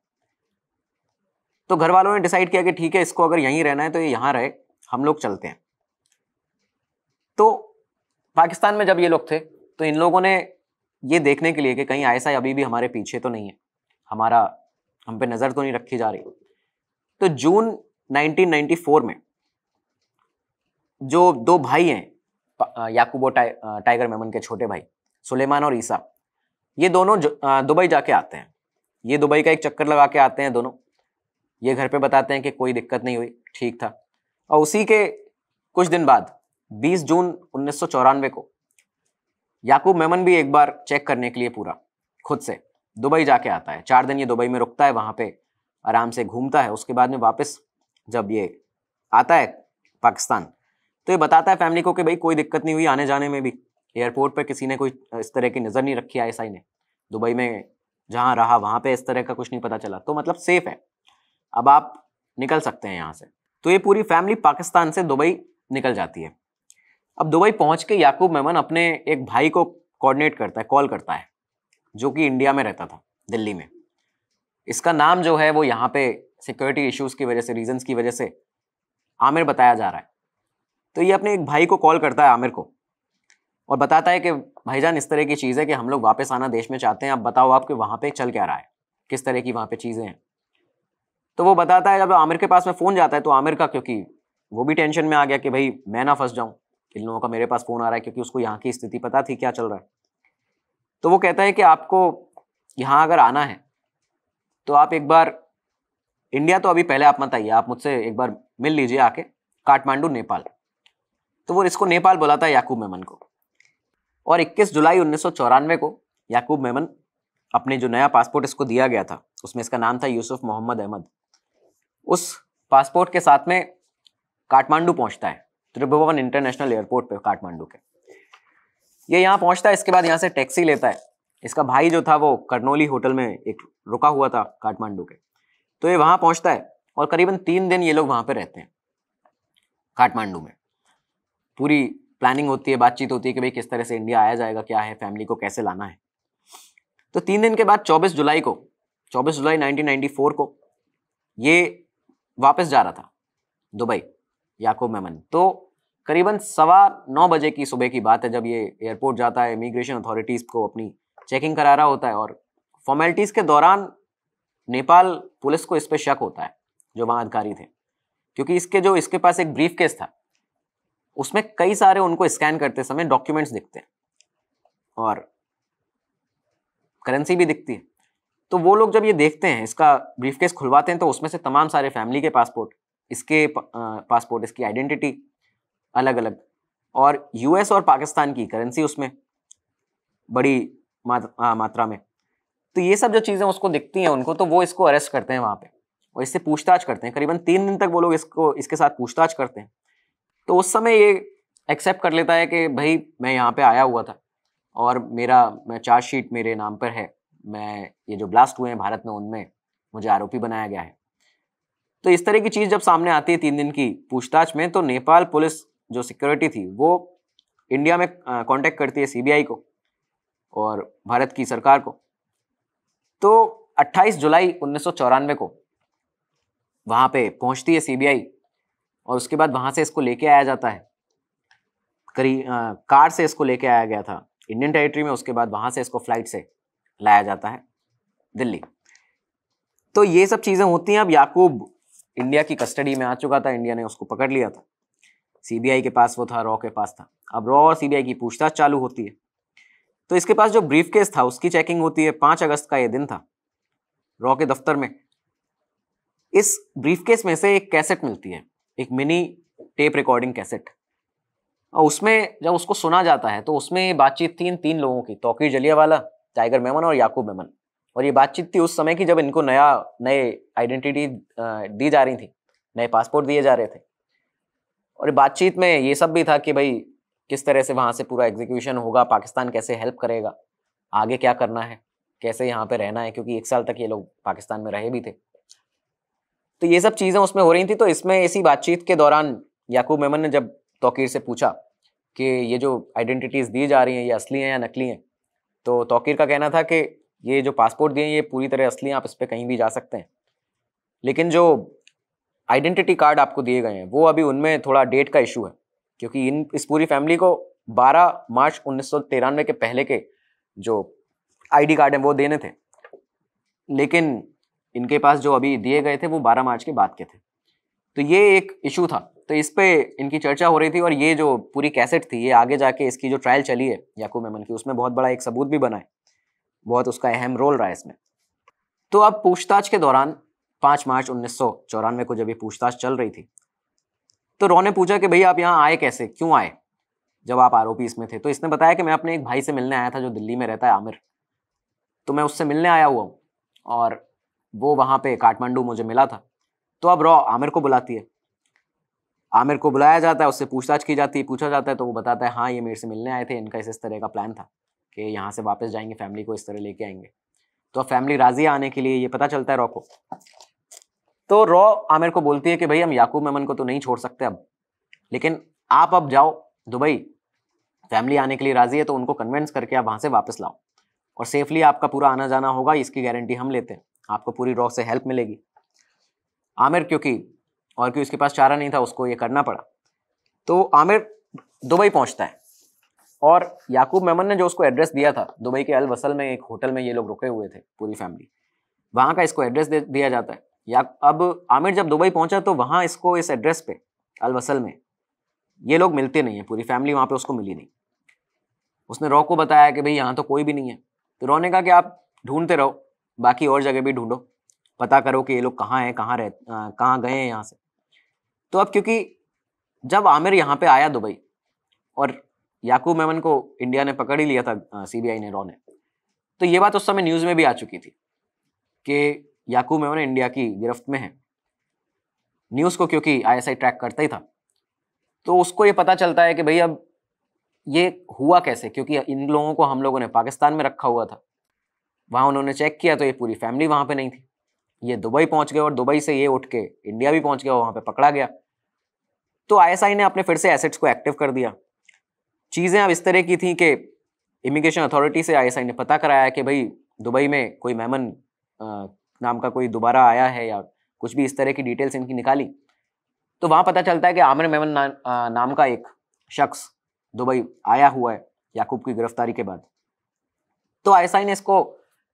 [SPEAKER 1] तो घर वालों ने डिसाइड किया कि ठीक है इसको अगर यहीं रहना है तो ये यहाँ रहे हम लोग चलते हैं तो पाकिस्तान में जब ये लोग थे तो इन लोगों ने ये देखने के लिए कि कहीं आई अभी भी हमारे पीछे तो नहीं है हमारा हम पे नज़र तो नहीं रखी जा रही तो जून 1994 में जो दो भाई हैं याकूबो टाइ, टाइगर मेमन के छोटे भाई सुलेमान और ईसा ये दोनों दुबई जाके आते हैं ये दुबई का एक चक्कर लगा के आते हैं दोनों ये घर पे बताते हैं कि कोई दिक्कत नहीं हुई ठीक था और उसी के कुछ दिन बाद 20 जून उन्नीस को याकूब मेमन भी एक बार चेक करने के लिए पूरा खुद से दुबई जाके आता है चार दिन ये दुबई में रुकता है वहाँ पे आराम से घूमता है उसके बाद में वापस जब ये आता है पाकिस्तान तो ये बताता है फैमिली को कि भाई कोई दिक्कत नहीं हुई आने जाने में भी एयरपोर्ट पर किसी ने कोई इस तरह की नज़र नहीं रखी आई ने दुबई में जहाँ रहा वहाँ पे इस तरह का कुछ नहीं पता चला तो मतलब सेफ है अब आप निकल सकते हैं यहाँ से तो ये पूरी फैमिली पाकिस्तान से दुबई निकल जाती है अब दुबई पहुंच के याकूब मेमन अपने एक भाई को कोऑर्डिनेट करता है कॉल करता है जो कि इंडिया में रहता था दिल्ली में इसका नाम जो है वो यहाँ पे सिक्योरिटी इश्यूज़ की वजह से रीजंस की वजह से आमिर बताया जा रहा है तो ये अपने एक भाई को कॉल करता है आमिर को और बताता है कि भाईजान इस तरह की चीज़ है कि हम लोग वापस आना देश में चाहते हैं आप बताओ आप कि वहाँ पे चल क्या रहा है किस तरह की वहाँ पे चीज़ें हैं तो वो बताता है जब आमिर के पास में फ़ोन जाता है तो आमिर का क्योंकि वो भी टेंशन में आ गया कि भाई मैं ना फंस जाऊँ इन लोगों का मेरे पास फ़ोन आ रहा है क्योंकि उसको यहाँ की स्थिति पता थी क्या चल रहा है तो वो कहता है कि आपको यहाँ अगर आना है तो आप एक बार इंडिया तो अभी पहले आप मत आइए आप मुझसे एक बार मिल लीजिए आके काठमांडू नेपाल तो वो इसको नेपाल बुलाता है याकूब मेमन को और 21 जुलाई उन्नीस को याकूब मेमन अपने जो नया पासपोर्ट इसको दिया गया था उसमें इसका नाम था यूसुफ मोहम्मद अहमद उस पासपोर्ट के साथ में काठमांडू पहुंचता है त्रिभुवन इंटरनेशनल एयरपोर्ट पे काठमांडू के ये यहाँ पहुँचता है इसके बाद यहाँ से टैक्सी लेता है इसका भाई जो था वो करनौली होटल में एक रुका हुआ था काठमांडू के तो ये वहाँ पहुँचता है और करीबन तीन दिन ये लोग वहाँ पर रहते हैं काठमांडू में पूरी प्लानिंग होती है बातचीत होती है कि भाई किस तरह से इंडिया आया जाएगा क्या है फैमिली को कैसे लाना है तो तीन दिन के बाद 24 जुलाई को 24 जुलाई 1994 को ये वापस जा रहा था दुबई याकूब मेमन तो करीबन सवा नौ बजे की सुबह की बात है जब ये एयरपोर्ट जाता है इमिग्रेशन अथॉरिटीज़ को अपनी चेकिंग करा रहा होता है और फॉर्मेलिटीज़ के दौरान नेपाल पुलिस को इस पर शक होता है जो वहाँ अधिकारी थे क्योंकि इसके जो इसके पास एक ब्रीफ केस था उसमें कई सारे उनको स्कैन करते समय डॉक्यूमेंट्स दिखते हैं और करेंसी भी दिखती है तो वो लोग जब ये देखते हैं इसका ब्रीफ केस खुलवाते हैं तो उसमें से तमाम सारे फैमिली के पासपोर्ट इसके पासपोर्ट इसकी आइडेंटिटी अलग अलग और यूएस और पाकिस्तान की करेंसी उसमें बड़ी मात्रा में तो ये सब जो चीज़ें उसको दिखती हैं उनको तो वो इसको अरेस्ट करते हैं वहाँ पे और इससे पूछताछ करते हैं करीबन तीन दिन तक वो लोग इसको इसके साथ पूछताछ करते हैं तो उस समय ये एक्सेप्ट कर लेता है कि भाई मैं यहाँ पे आया हुआ था और मेरा मैं चार्जशीट मेरे नाम पर है मैं ये जो ब्लास्ट हुए हैं भारत में उनमें मुझे आरोपी बनाया गया है तो इस तरह की चीज़ जब सामने आती है तीन दिन की पूछताछ में तो नेपाल पुलिस जो सिक्योरिटी थी वो इंडिया में कांटेक्ट करती है सीबीआई को और भारत की सरकार को तो 28 जुलाई उन्नीस को वहां पे पहुंचती है सीबीआई और उसके बाद वहां से इसको लेके आया जाता है करी आ, कार से इसको लेके आया गया था इंडियन टेरिटरी में उसके बाद वहां से इसको फ्लाइट से लाया जाता है दिल्ली तो ये सब चीज़ें होती हैं अब याकूब इंडिया की कस्टडी में आ चुका था इंडिया ने उसको पकड़ लिया था सीबीआई के पास वो था रॉ के पास था अब रॉ और सीबीआई की पूछताछ चालू होती है तो इसके पास जो ब्रीफ केस था उसकी चेकिंग होती है पाँच अगस्त का ये दिन था रॉ के दफ्तर में इस ब्रीफ केस में से एक कैसेट मिलती है एक मिनी टेप रिकॉर्डिंग कैसेट और उसमें जब उसको सुना जाता है तो उसमें बातचीत थी इन तीन लोगों की तोकीर जलियावाला टाइगर मेमन और याकूब मेमन और ये बातचीत थी उस समय की जब इनको नया नए आइडेंटिटी दी जा रही थी नए पासपोर्ट दिए जा रहे थे और बातचीत में ये सब भी था कि भाई किस तरह से वहाँ से पूरा एग्जीक्यूशन होगा पाकिस्तान कैसे हेल्प करेगा आगे क्या करना है कैसे यहाँ पे रहना है क्योंकि एक साल तक ये लोग पाकिस्तान में रहे भी थे तो ये सब चीज़ें उसमें हो रही थी तो इसमें इसी बातचीत के दौरान याकूब मेमन ने जब तोकीर से पूछा कि ये जो आइडेंटिटीज़ दी जा रही हैं ये असली हैं या नकली हैं तो तोकीर का कहना था कि ये जो पासपोर्ट दिए ये पूरी तरह असली आप इस पर कहीं भी जा सकते हैं लेकिन जो आइडेंटिटी कार्ड आपको दिए गए हैं वो अभी उनमें थोड़ा डेट का इशू है क्योंकि इन इस पूरी फैमिली को 12 मार्च उन्नीस के पहले के जो आईडी कार्ड हैं वो देने थे लेकिन इनके पास जो अभी दिए गए थे वो 12 मार्च के बाद के थे तो ये एक इशू था तो इस पर इनकी चर्चा हो रही थी और ये जो पूरी कैसेट थी ये आगे जाके इसकी जो ट्रायल चली है याकूब मेमन की उसमें बहुत बड़ा एक सबूत भी बना है बहुत उसका अहम रोल रहा है इसमें तो अब पूछताछ के दौरान पाँच मार्च उन्नीस सौ चौरानवे को जब ये पूछताछ चल रही थी तो रॉ ने पूछा कि भाई आप यहाँ आए कैसे क्यों आए जब आप आरोपी इसमें थे तो इसने बताया कि मैं अपने एक भाई से मिलने आया था जो दिल्ली में रहता है आमिर तो मैं उससे मिलने आया हुआ हूँ और वो वहाँ पे काठमांडू मुझे मिला था तो अब रॉ आमिर को बुलाती है आमिर को बुलाया जाता है उससे पूछताछ की जाती है पूछा जाता है तो वो बताता है हाँ ये मेरे से मिलने आए थे इनका इस तरह का प्लान था कि यहाँ से वापस जाएंगे फैमिली को इस तरह लेके आएंगे तो अब फैमिली राजी आने के लिए ये पता चलता है रॉ को तो रॉ आमिर को बोलती है कि भाई हम याकूब मेमन को तो नहीं छोड़ सकते अब लेकिन आप अब जाओ दुबई फैमिली आने के लिए राजी है तो उनको कन्वेंस करके आप वहाँ से वापस लाओ और सेफली आपका पूरा आना जाना होगा इसकी गारंटी हम लेते हैं आपको पूरी रॉ से हेल्प मिलेगी आमिर क्योंकि और क्योंकि उसके पास चारा नहीं था उसको ये करना पड़ा तो आमिर दुबई पहुँचता है और याकूब मेमन ने जो उसको एड्रेस दिया था दुबई के अल वसल में एक होटल में ये लोग रुके हुए थे पूरी फैमिली वहाँ का इसको एड्रेस दिया जाता है या अब आमिर जब दुबई पहुँचा तो वहाँ इसको इस एड्रेस पे अल वसल में ये लोग मिलते नहीं हैं पूरी फैमिली वहाँ पे उसको मिली नहीं उसने रॉ को बताया कि भाई यहाँ तो कोई भी नहीं है तो रॉ ने कहा कि आप ढूंढते रहो बाकी और जगह भी ढूंढो पता करो कि ये लोग कहाँ हैं कहाँ रह कहाँ गए हैं यहाँ से तो अब क्योंकि जब आमिर यहाँ पे आया दुबई और याकूब मेमन को इंडिया ने पकड़ ही लिया था सीबीआई ने रॉ ने तो ये बात उस समय न्यूज़ में भी आ चुकी थी कि याकूब मेमन इंडिया की गिरफ्त में है न्यूज़ को क्योंकि आईएसआई ट्रैक करता ही था तो उसको ये पता चलता है कि भाई अब ये हुआ कैसे क्योंकि इन लोगों को हम लोगों ने पाकिस्तान में रखा हुआ था वहाँ उन्होंने चेक किया तो ये पूरी फैमिली वहाँ पे नहीं थी ये दुबई पहुँच गए और दुबई से ये उठ के इंडिया भी पहुँच गया वहाँ पे पकड़ा गया तो आईएसआई ने अपने फिर से एसेट्स को एक्टिव कर दिया चीज़ें अब इस तरह की थी कि इमिग्रेशन अथॉरिटी से आई ने पता कराया कि भाई दुबई में कोई मेमन नाम का कोई दोबारा आया है या कुछ भी इस तरह की डिटेल्स इनकी निकाली तो वहाँ पता चलता है कि आमिर मेमन ना, नाम का एक शख्स दुबई आया हुआ है याकूब की गिरफ्तारी के बाद तो आई ने इसको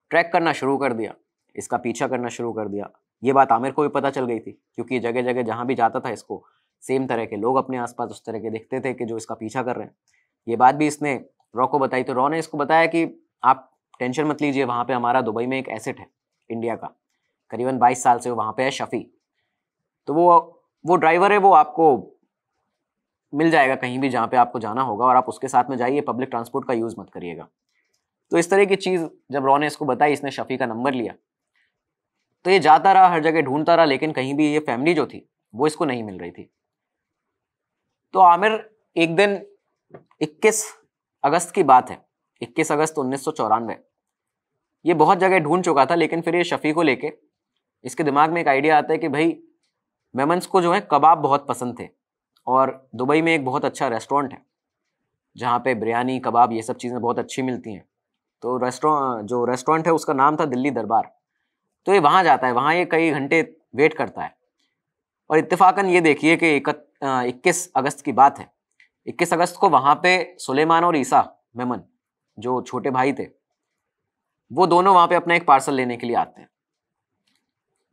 [SPEAKER 1] ट्रैक करना शुरू कर दिया इसका पीछा करना शुरू कर दिया ये बात आमिर को भी पता चल गई थी क्योंकि जगह जगह जहाँ भी जाता था इसको सेम तरह के लोग अपने आसपास उस तरह के देखते थे कि जो इसका पीछा कर रहे हैं ये बात भी इसने रॉ को बताई तो रॉ ने इसको बताया कि आप टेंशन मत लीजिए वहाँ पे हमारा दुबई में एक एसेट है इंडिया का करीबन 22 साल से वो वहाँ पे है शफ़ी तो वो वो ड्राइवर है वो आपको मिल जाएगा कहीं भी जहाँ पे आपको जाना होगा और आप उसके साथ में जाइए पब्लिक ट्रांसपोर्ट का यूज़ मत करिएगा तो इस तरह की चीज़ जब रॉ ने इसको बताई इसने शफ़ी का नंबर लिया तो ये जाता रहा हर जगह ढूंढता रहा लेकिन कहीं भी ये फैमिली जो थी वो इसको नहीं मिल रही थी तो आमिर एक दिन 21 अगस्त की बात है 21 अगस्त उन्नीस ये बहुत जगह ढूंढ चुका था लेकिन फिर ये शफ़ी को लेके इसके दिमाग में एक आइडिया आता है कि भाई मेमन्स को जो है कबाब बहुत पसंद थे और दुबई में एक बहुत अच्छा रेस्टोरेंट है जहाँ पे बिरयानी कबाब ये सब चीज़ें बहुत अच्छी मिलती हैं तो रेस्टोरेंट जो रेस्टोरेंट है उसका नाम था दिल्ली दरबार तो ये वहाँ जाता है वहाँ ये कई घंटे वेट करता है और इतफाकन ये देखिए कि इक्कीस अगस्त की बात है 21 अगस्त को वहाँ पे सुलेमान और ईसा मेमन जो छोटे भाई थे वो दोनों वहाँ पे अपना एक पार्सल लेने के लिए आते हैं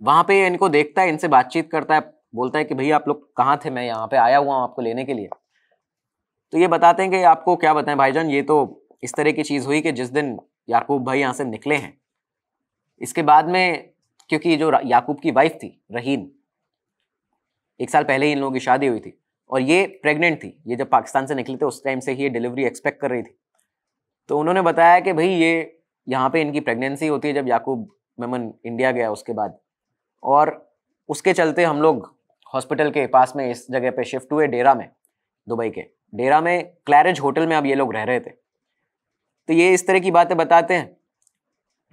[SPEAKER 1] वहाँ पे इनको देखता है इनसे बातचीत करता है बोलता है कि भैया आप लोग कहाँ थे मैं यहाँ पे आया हुआ हूँ आपको लेने के लिए तो ये बताते हैं कि आपको क्या बताएं भाईजान ये तो इस तरह की चीज़ हुई कि जिस दिन याकूब भाई यहाँ से निकले हैं इसके बाद में क्योंकि जो याकूब की वाइफ थी रहीन एक साल पहले ही इन लोगों की शादी हुई थी और ये प्रेग्नेंट थी ये जब पाकिस्तान से निकले थे तो उस टाइम से ही ये डिलीवरी एक्सपेक्ट कर रही थी तो उन्होंने बताया कि भाई ये यहाँ पे इनकी प्रेगनेंसी होती है जब याकूब मेमन इंडिया गया उसके बाद और उसके चलते हम लोग हॉस्पिटल के पास में इस जगह पे शिफ्ट हुए डेरा में दुबई के डेरा में क्लैरेज होटल में अब ये लोग रह रहे थे तो ये इस तरह की बातें बताते हैं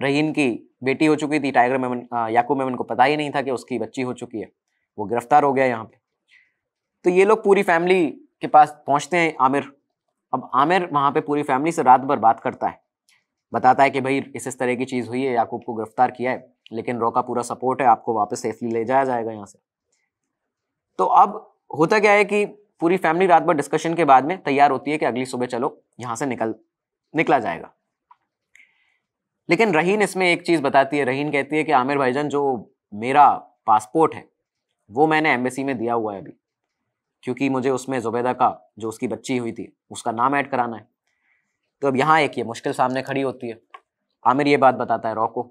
[SPEAKER 1] रहीन की बेटी हो चुकी थी टाइगर मेमन याकूब मेमन को पता ही नहीं था कि उसकी बच्ची हो चुकी है वो गिरफ्तार हो गया यहाँ पे तो ये लोग पूरी फैमिली के पास पहुंचते हैं आमिर अब आमिर वहाँ पे पूरी फैमिली से रात भर बात करता है बताता है कि भाई इस इस तरह की चीज़ हुई है याकूब को गिरफ्तार किया है लेकिन रो का पूरा सपोर्ट है आपको वापस सेफली ले जाया जाएगा यहाँ से तो अब होता क्या है कि पूरी फैमिली रात भर डिस्कशन के बाद में तैयार होती है कि अगली सुबह चलो यहाँ से निकल निकला जाएगा लेकिन रहीन इसमें एक चीज़ बताती है रहीन कहती है कि आमिर भाईजान जो मेरा पासपोर्ट है वो मैंने एम्बेसी में दिया हुआ है अभी क्योंकि मुझे उसमें जुबैदा का जो उसकी बच्ची हुई थी उसका नाम ऐड कराना है तो अब यहाँ एक ये मुश्किल सामने खड़ी होती है आमिर ये बात बताता है रॉ को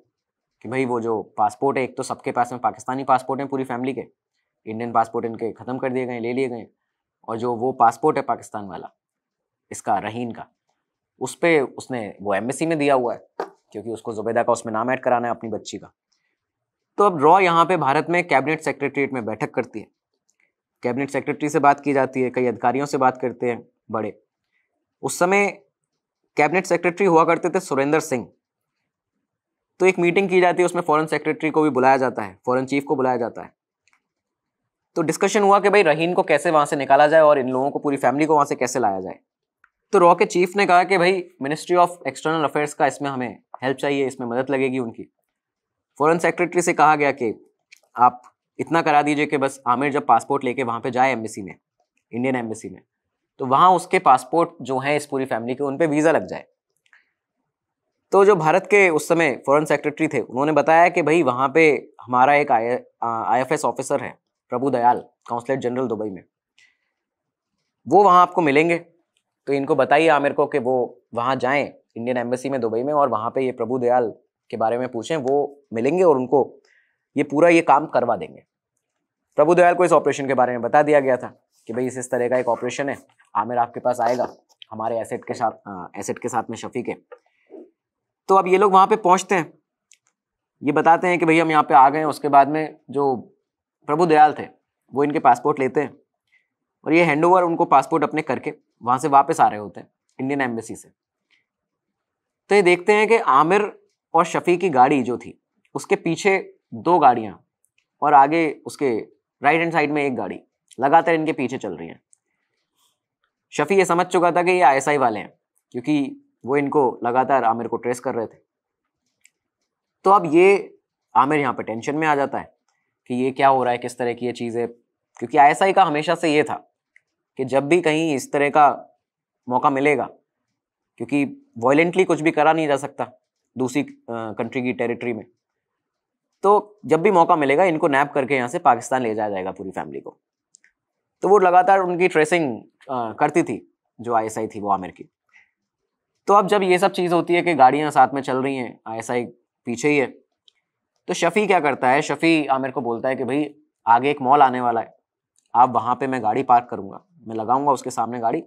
[SPEAKER 1] कि भाई वो जो पासपोर्ट है एक तो सबके पास में पाकिस्तानी पासपोर्ट हैं पूरी फैमिली के इंडियन पासपोर्ट इनके ख़त्म कर दिए गए ले लिए गए और जो वो पासपोर्ट है पाकिस्तान वाला इसका रहीन का उस पर उसने वो एम्बेसी में दिया हुआ है क्योंकि उसको जुबैदा का उसमें नाम ऐड कराना है अपनी बच्ची का तो अब रॉ यहाँ पे भारत में कैबिनेट सेक्रेटरीट में बैठक करती है कैबिनेट सेक्रेटरी से बात की जाती है कई अधिकारियों से बात करते हैं बड़े उस समय कैबिनेट सेक्रेटरी हुआ करते थे सुरेंद्र सिंह तो एक मीटिंग की जाती है उसमें फॉरेन सेक्रेटरी को भी बुलाया जाता है फॉरेन चीफ को बुलाया जाता है तो डिस्कशन हुआ कि भाई रहीन को कैसे वहाँ से निकाला जाए और इन लोगों को पूरी फैमिली को वहाँ से कैसे लाया जाए तो रॉ के चीफ ने कहा कि भाई मिनिस्ट्री ऑफ एक्सटर्नल अफेयर्स का इसमें हमें हेल्प चाहिए इसमें मदद लगेगी उनकी फॉरेन सेक्रेटरी से कहा गया कि आप इतना करा दीजिए कि बस आमिर जब पासपोर्ट लेके वहाँ पे जाए एम्बेसी में इंडियन एम्बेसी में तो वहाँ उसके पासपोर्ट जो हैं इस पूरी फैमिली के उन पर वीज़ा लग जाए तो जो भारत के उस समय फॉरेन सेक्रेटरी थे उन्होंने बताया कि भाई वहाँ पे हमारा एक I I F S officer है Prabhu Dayal consulate general Dubai में वो वहाँ आपको मिलेंगे तो इनको बताइए आमिर को कि वो वहाँ जाएँ इंडियन एम्बेसी में दुबई में और वहाँ पे ये प्रभु दयाल के बारे में पूछें वो मिलेंगे और उनको ये पूरा ये काम करवा देंगे प्रभु दयाल को इस ऑपरेशन के बारे में बता दिया गया था कि भाई इस इस तरह का एक ऑपरेशन है आमिर आपके पास आएगा हमारे एसेट के साथ एसेट हाँ, के साथ में शफी के तो अब ये लोग वहाँ पे पहुँचते हैं ये बताते हैं कि भाई हम यहाँ पे आ गए उसके बाद में जो प्रभु दयाल थे वो इनके पासपोर्ट लेते हैं और ये हैंड उनको पासपोर्ट अपने करके वहाँ से वापस आ रहे होते हैं इंडियन एम्बेसी से तो ये देखते हैं कि आमिर और शफी की गाड़ी जो थी उसके पीछे दो गाड़ियाँ और आगे उसके राइट हैंड साइड में एक गाड़ी लगातार इनके पीछे चल रही है शफी ये समझ चुका था कि ये आई वाले हैं क्योंकि वो इनको लगातार आमिर को ट्रेस कर रहे थे तो अब ये आमिर यहाँ पे टेंशन में आ जाता है कि ये क्या हो रहा है किस तरह की ये चीज़ें क्योंकि आई का हमेशा से ये था कि जब भी कहीं इस तरह का मौका मिलेगा क्योंकि वॉयेंटली कुछ भी करा नहीं जा सकता दूसरी कंट्री की टेरिटरी में तो जब भी मौका मिलेगा इनको नैप करके यहाँ से पाकिस्तान ले जाया जाएगा पूरी फैमिली को तो वो लगातार उनकी ट्रेसिंग करती थी जो आईएसआई थी वो आमिर की तो अब जब ये सब चीज़ होती है कि गाड़ियाँ साथ में चल रही हैं आईएसआई पीछे ही है तो शफ़ी क्या करता है शफ़ी आमिर को बोलता है कि भाई आगे एक मॉल आने वाला है आप वहाँ पे मैं गाड़ी पार्क करूँगा मैं लगाऊंगा उसके सामने गाड़ी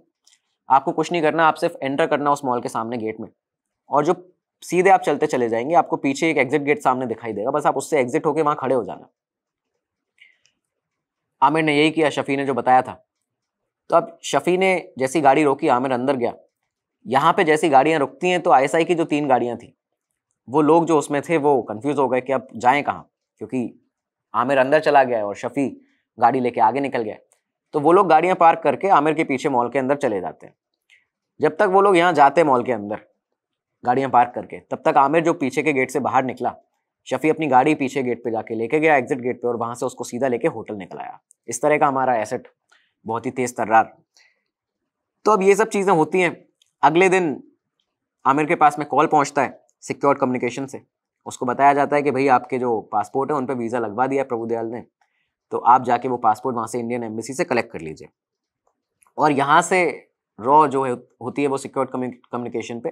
[SPEAKER 1] आपको कुछ नहीं करना आप सिर्फ एंटर करना उस मॉल के सामने गेट में और जो सीधे आप चलते चले जाएंगे आपको पीछे एक एग्जिट गेट सामने दिखाई देगा बस आप उससे एग्जिट होकर वहां खड़े हो जाना आमिर ने यही किया शफी ने जो बताया था तो अब शफी ने जैसी गाड़ी रोकी आमिर अंदर गया यहाँ पे जैसी गाड़ियाँ रुकती हैं तो आई की जो तीन गाड़ियाँ थी वो लोग जो उसमें थे वो कंफ्यूज हो गए कि अब जाएँ कहाँ क्योंकि आमिर अंदर चला गया है और शफी गाड़ी लेके आगे निकल गया तो वो लोग गाड़ियाँ पार्क करके आमिर के पीछे मॉल के अंदर चले जाते हैं जब तक वो लोग यहाँ जाते मॉल के अंदर गाड़ियाँ पार्क करके तब तक आमिर जो पीछे के गेट से बाहर निकला शफी अपनी गाड़ी पीछे गेट पे जाके लेके गया एग्जिट गेट पे और वहाँ से उसको सीधा लेके होटल निकल आया इस तरह का हमारा एसेट बहुत ही तेज तर्रार तो अब ये सब चीज़ें होती हैं अगले दिन आमिर के पास में कॉल पहुँचता है सिक्योर कम्युनिकेशन से उसको बताया जाता है कि भाई आपके जो पासपोर्ट है उन पर वीज़ा लगवा दिया है प्रभुदयाल ने तो आप जाके वो पासपोर्ट वहाँ से इंडियन एम्बेसी से कलेक्ट कर लीजिए और यहाँ से रॉ जो है होती है वो सिक्योर कम्युनिकेशन पे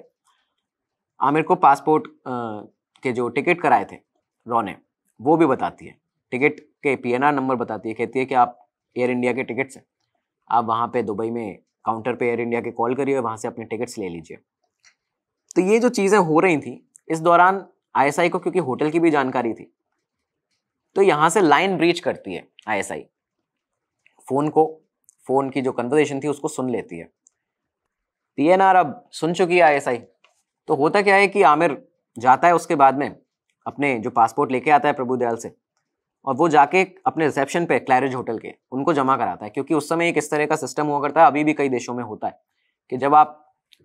[SPEAKER 1] आमिर को पासपोर्ट के जो टिकट कराए थे रॉ ने वो भी बताती है टिकट के पी नंबर बताती है कहती है कि आप एयर इंडिया के टिकट्स हैं आप वहाँ पे दुबई में काउंटर पे एयर इंडिया के कॉल करिए वहाँ से अपने टिकट्स ले लीजिए तो ये जो चीज़ें हो रही थी इस दौरान आईएसआई को क्योंकि होटल की भी जानकारी थी तो यहाँ से लाइन ब्रीच करती है आईएसआई फ़ोन को फ़ोन की जो कन्वर्जेशन थी उसको सुन लेती है पीएनआर अब सुन चुकी है आईएसआई तो होता क्या है कि आमिर जाता है उसके बाद में अपने जो पासपोर्ट लेके आता है प्रभु दयाल से और वो जाके अपने रिसेप्शन पे क्लैरिज होटल के उनको जमा कराता है क्योंकि उस समय एक इस तरह का सिस्टम हुआ करता है अभी भी कई देशों में होता है कि जब आप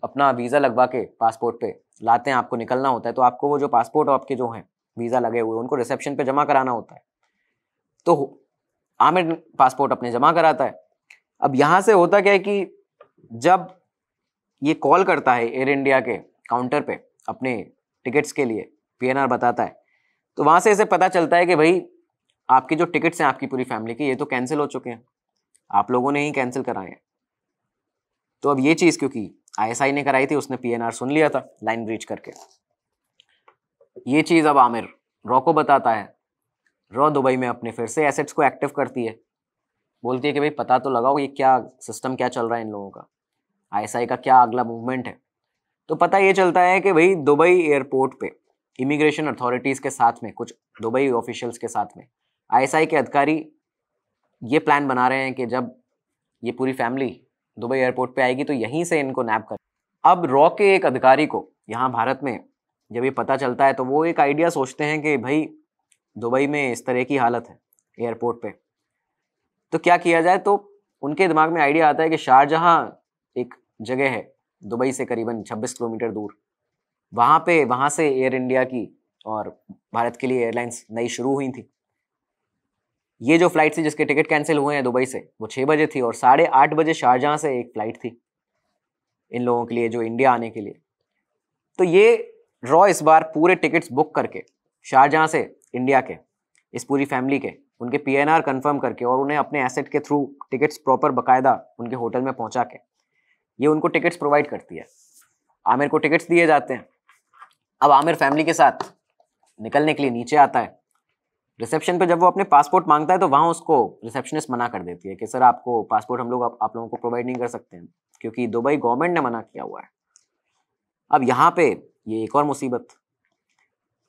[SPEAKER 1] अपना वीज़ा लगवा के पासपोर्ट पे लाते हैं आपको निकलना होता है तो आपको वो जो पासपोर्ट और आपके जो हैं वीज़ा लगे हुए उनको रिसेप्शन पे जमा कराना होता है तो आमिर पासपोर्ट अपने जमा कराता है अब यहाँ से होता क्या है कि जब ये कॉल करता है एयर इंडिया के काउंटर पे अपने टिकट्स के लिए पीएनआर बताता है तो वहाँ से इसे पता चलता है कि भाई आपके जो टिकट्स हैं आपकी पूरी फैमिली की ये तो कैंसिल हो चुके हैं आप लोगों ने ही कैंसिल कराए हैं तो अब ये चीज़ क्योंकि आईएसआई ने कराई थी उसने पीएनआर सुन लिया था लाइन ब्रीच करके ये चीज़ अब आमिर रॉ को बताता है रॉ दुबई में अपने फिर से एसेट्स को एक्टिव करती है बोलती है कि भाई पता तो लगाओ ये क्या सिस्टम क्या चल रहा है इन लोगों का आईएसआई का क्या अगला मूवमेंट है तो पता ये चलता है कि भाई दुबई एयरपोर्ट पे इमिग्रेशन अथॉरिटीज़ के साथ में कुछ दुबई ऑफिशियल्स के साथ में आईएसआई के अधिकारी ये प्लान बना रहे हैं कि जब ये पूरी फैमिली दुबई एयरपोर्ट पे आएगी तो यहीं से इनको नैप कर अब रॉ के एक अधिकारी को यहाँ भारत में जब ये पता चलता है तो वो एक आइडिया सोचते हैं कि भाई दुबई में इस तरह की हालत है एयरपोर्ट पे तो क्या किया जाए तो उनके दिमाग में आइडिया आता है कि शाहजहाँ एक जगह है दुबई से करीबन 26 किलोमीटर दूर वहाँ पे वहाँ से एयर इंडिया की और भारत के लिए एयरलाइंस नई शुरू हुई थी ये जो फ्लाइट थी जिसके टिकट कैंसिल हुए हैं दुबई से वो छः बजे थी और साढ़े आठ बजे शारजहाँ से एक फ़्लाइट थी इन लोगों के लिए जो इंडिया आने के लिए तो ये रॉ इस बार पूरे टिकट्स बुक करके शारजहाँ से इंडिया के इस पूरी फैमिली के उनके पीएनआर कंफर्म करके और उन्हें अपने एसेट के थ्रू टिकट्स प्रॉपर बकायदा उनके होटल में पहुंचा के ये उनको टिकट्स प्रोवाइड करती है आमिर को टिकट्स दिए जाते हैं अब आमिर फैमिली के साथ निकलने के लिए नीचे आता है रिसेप्शन पे जब वो अपने पासपोर्ट मांगता है तो वहाँ उसको रिसेप्शनिस्ट मना कर देती है कि सर आपको पासपोर्ट हम लोग आप, आप लोगों को प्रोवाइड नहीं कर सकते हैं क्योंकि दुबई गवर्नमेंट ने मना किया हुआ है अब यहाँ पे ये एक और मुसीबत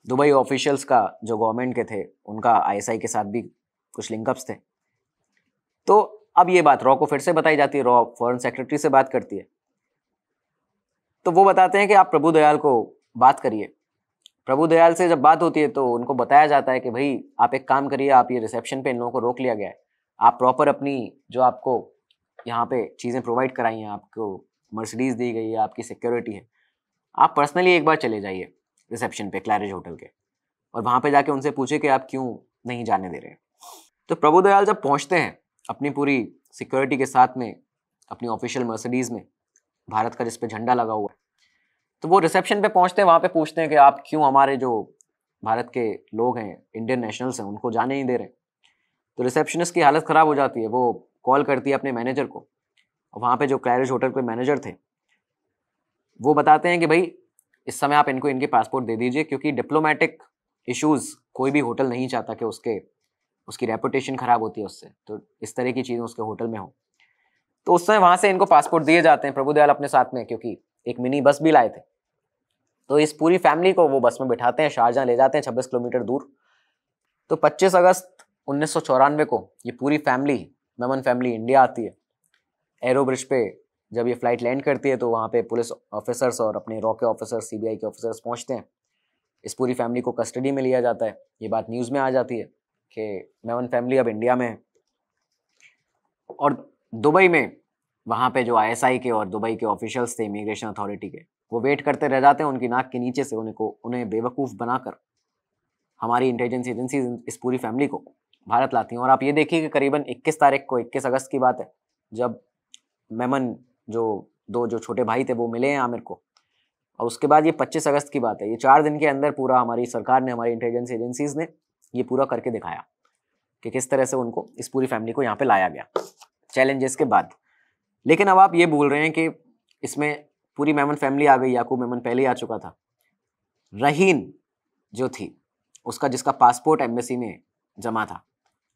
[SPEAKER 1] दुबई ऑफिशियल्स का जो गवर्नमेंट के थे उनका आईएसआई के साथ भी कुछ लिंकअप्स थे तो अब ये बात रॉ को फिर से बताई जाती है रॉ फॉरेन सेक्रेटरी से बात करती है तो वो बताते हैं कि आप प्रभु दयाल को बात करिए प्रभु दयाल से जब बात होती है तो उनको बताया जाता है कि भाई आप एक काम करिए आप ये रिसेप्शन पे इन लोगों को रोक लिया गया है आप प्रॉपर अपनी जो आपको यहाँ पे चीज़ें प्रोवाइड कराई हैं आपको मर्सिडीज़ दी गई है आपकी सिक्योरिटी है आप पर्सनली एक बार चले जाइए रिसेप्शन पे क्लैरिज होटल के और वहाँ पे जाके उनसे पूछे कि आप क्यों नहीं जाने दे रहे तो प्रभु दयाल जब पहुँचते हैं अपनी पूरी सिक्योरिटी के साथ में अपनी ऑफिशियल मर्सिडीज़ में भारत का जिस पे झंडा लगा हुआ है तो वो रिसेप्शन पे पहुंचते हैं वहाँ पे पूछते हैं कि आप क्यों हमारे जो भारत के लोग हैं इंडियन नेशनल्स हैं उनको जाने नहीं दे रहे तो रिसेप्शनिस्ट की हालत ख़राब हो जाती है वो कॉल करती है अपने मैनेजर को और वहाँ पर जो क्लैरिज होटल के मैनेजर थे वो बताते हैं कि भाई इस समय आप इनको इनके पासपोर्ट दे दीजिए क्योंकि डिप्लोमेटिक इश्यूज़ कोई भी होटल नहीं चाहता कि उसके उसकी रेपुटेशन खराब होती है उससे तो इस तरह की चीज़ें उसके होटल में हो तो उस समय वहाँ से इनको पासपोर्ट दिए जाते हैं प्रभुदयाल अपने साथ में क्योंकि एक मिनी बस भी लाए थे तो इस पूरी फैमिली को वो बस में बिठाते हैं शारजहाँ ले जाते हैं छब्बीस किलोमीटर दूर तो पच्चीस अगस्त उन्नीस को ये पूरी फैमिली मेमन फैमिली इंडिया आती है एरो ब्रिज पे जब ये फ्लाइट लैंड करती है तो वहाँ पे पुलिस ऑफिसर्स और अपने रॉ के ऑफिसर्स सीबीआई के ऑफिसर्स पहुँचते हैं इस पूरी फैमिली को कस्टडी में लिया जाता है ये बात न्यूज़ में आ जाती है कि मेवन फैमिली अब इंडिया में है और दुबई में वहाँ पे जो आईएसआई के और दुबई के ऑफिशियल्स थे इमिग्रेशन अथॉरिटी के वो वेट करते रह जाते हैं उनकी नाक के नीचे से उनको उन्हें बेवकूफ़ बनाकर हमारी इंटेलिजेंस एजेंसी इस पूरी फैमिली को भारत लाती हैं और आप ये देखिए कि करीबन 21 तारीख को 21 अगस्त की बात है जब मेमन जो दो जो छोटे भाई थे वो मिले हैं आमिर को और उसके बाद ये 25 अगस्त की बात है ये चार दिन के अंदर पूरा हमारी सरकार ने हमारी इंटेलिजेंस एजेंसीज ने ये पूरा करके दिखाया कि किस तरह से उनको इस पूरी फैमिली को यहाँ पे लाया गया चैलेंजेस के बाद लेकिन अब आप ये बोल रहे हैं कि इसमें पूरी मेमन फैमिली आ गई याकूब मेमन पहले ही आ चुका था रहीन जो थी उसका जिसका पासपोर्ट एम्बेसी में जमा था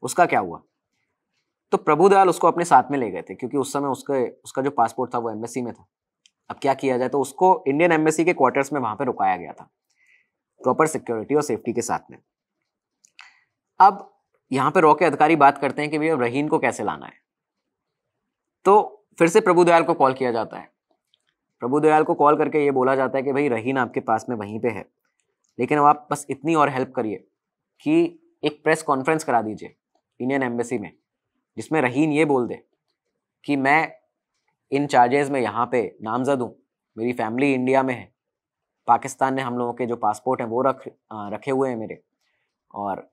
[SPEAKER 1] उसका क्या हुआ तो दयाल उसको अपने साथ में ले गए थे क्योंकि उस समय उसके उसका जो पासपोर्ट था वो एम्बेसी में था अब क्या किया जाए तो उसको इंडियन एम्बेसी के क्वार्टर्स में वहाँ पर रुकाया गया था प्रॉपर सिक्योरिटी और सेफ्टी के साथ में अब यहाँ पे रोके अधिकारी बात करते हैं कि भैया रहीन को कैसे लाना है तो फिर से प्रभु दयाल को कॉल किया जाता है प्रभु दयाल को कॉल करके ये बोला जाता है कि भाई रहीन आपके पास में वहीं पे है लेकिन अब आप बस इतनी और हेल्प करिए कि एक प्रेस कॉन्फ्रेंस करा दीजिए इंडियन एम्बेसी में जिसमें रहीन ये बोल दे कि मैं इन चार्जेस में यहाँ पे नामजद हूँ मेरी फैमिली इंडिया में है पाकिस्तान ने हम लोगों के जो पासपोर्ट हैं वो रख रखे हुए हैं मेरे और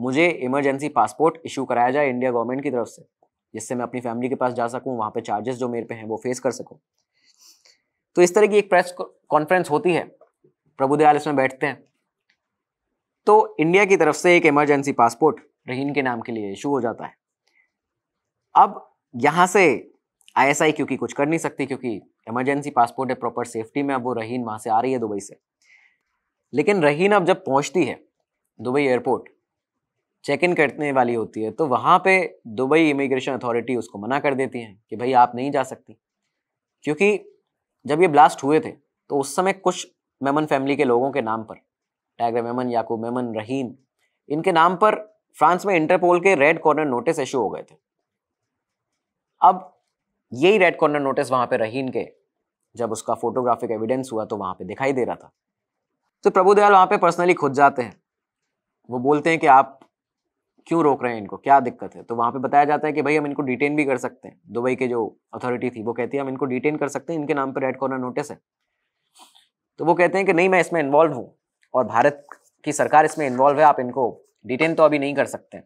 [SPEAKER 1] मुझे इमरजेंसी पासपोर्ट इशू कराया जाए इंडिया गवर्नमेंट की तरफ से जिससे मैं अपनी फैमिली के पास जा सकूँ वहाँ पे चार्जेस जो मेरे पे हैं वो फेस कर सकूँ तो इस तरह की एक प्रेस कॉन्फ्रेंस होती है प्रभुदयाल इसमें बैठते हैं तो इंडिया की तरफ से एक इमरजेंसी पासपोर्ट रहीन के नाम के लिए इशू हो जाता है अब यहाँ से आईएसआई क्योंकि कुछ कर नहीं सकती क्योंकि इमरजेंसी पासपोर्ट है प्रॉपर सेफ्टी में अब वो रहीन वहाँ से आ रही है दुबई से लेकिन रहीन अब जब पहुँचती है दुबई एयरपोर्ट चेक इन करने वाली होती है तो वहाँ पे दुबई इमिग्रेशन अथॉरिटी उसको मना कर देती है कि भाई आप नहीं जा सकती क्योंकि जब ये ब्लास्ट हुए थे तो उस समय कुछ मेमन फैमिली के लोगों के नाम पर टैगर मेमन याकूब मेमन रहीन इनके नाम पर फ्रांस में इंटरपोल के रेड कॉर्नर नोटिस इशू हो गए थे अब यही रेड कॉर्नर नोटिस वहाँ पर रहीन के जब उसका फोटोग्राफिक एविडेंस हुआ तो वहाँ पर दिखाई दे रहा था तो प्रभुदयाल वहाँ पर पर्सनली खुद जाते हैं वो बोलते हैं कि आप क्यों रोक रहे हैं इनको क्या दिक्कत है तो वहाँ पे बताया जाता है कि भाई हम इनको डिटेन भी कर सकते हैं दुबई के जो अथॉरिटी थी वो कहती है हम इनको डिटेन कर सकते हैं इनके नाम पर रेड कॉर्नर नोटिस है तो वो कहते हैं कि नहीं मैं इसमें इन्वॉल्व हूँ और भारत की सरकार इसमें इन्वॉल्व है आप इनको डिटेन तो अभी नहीं कर सकते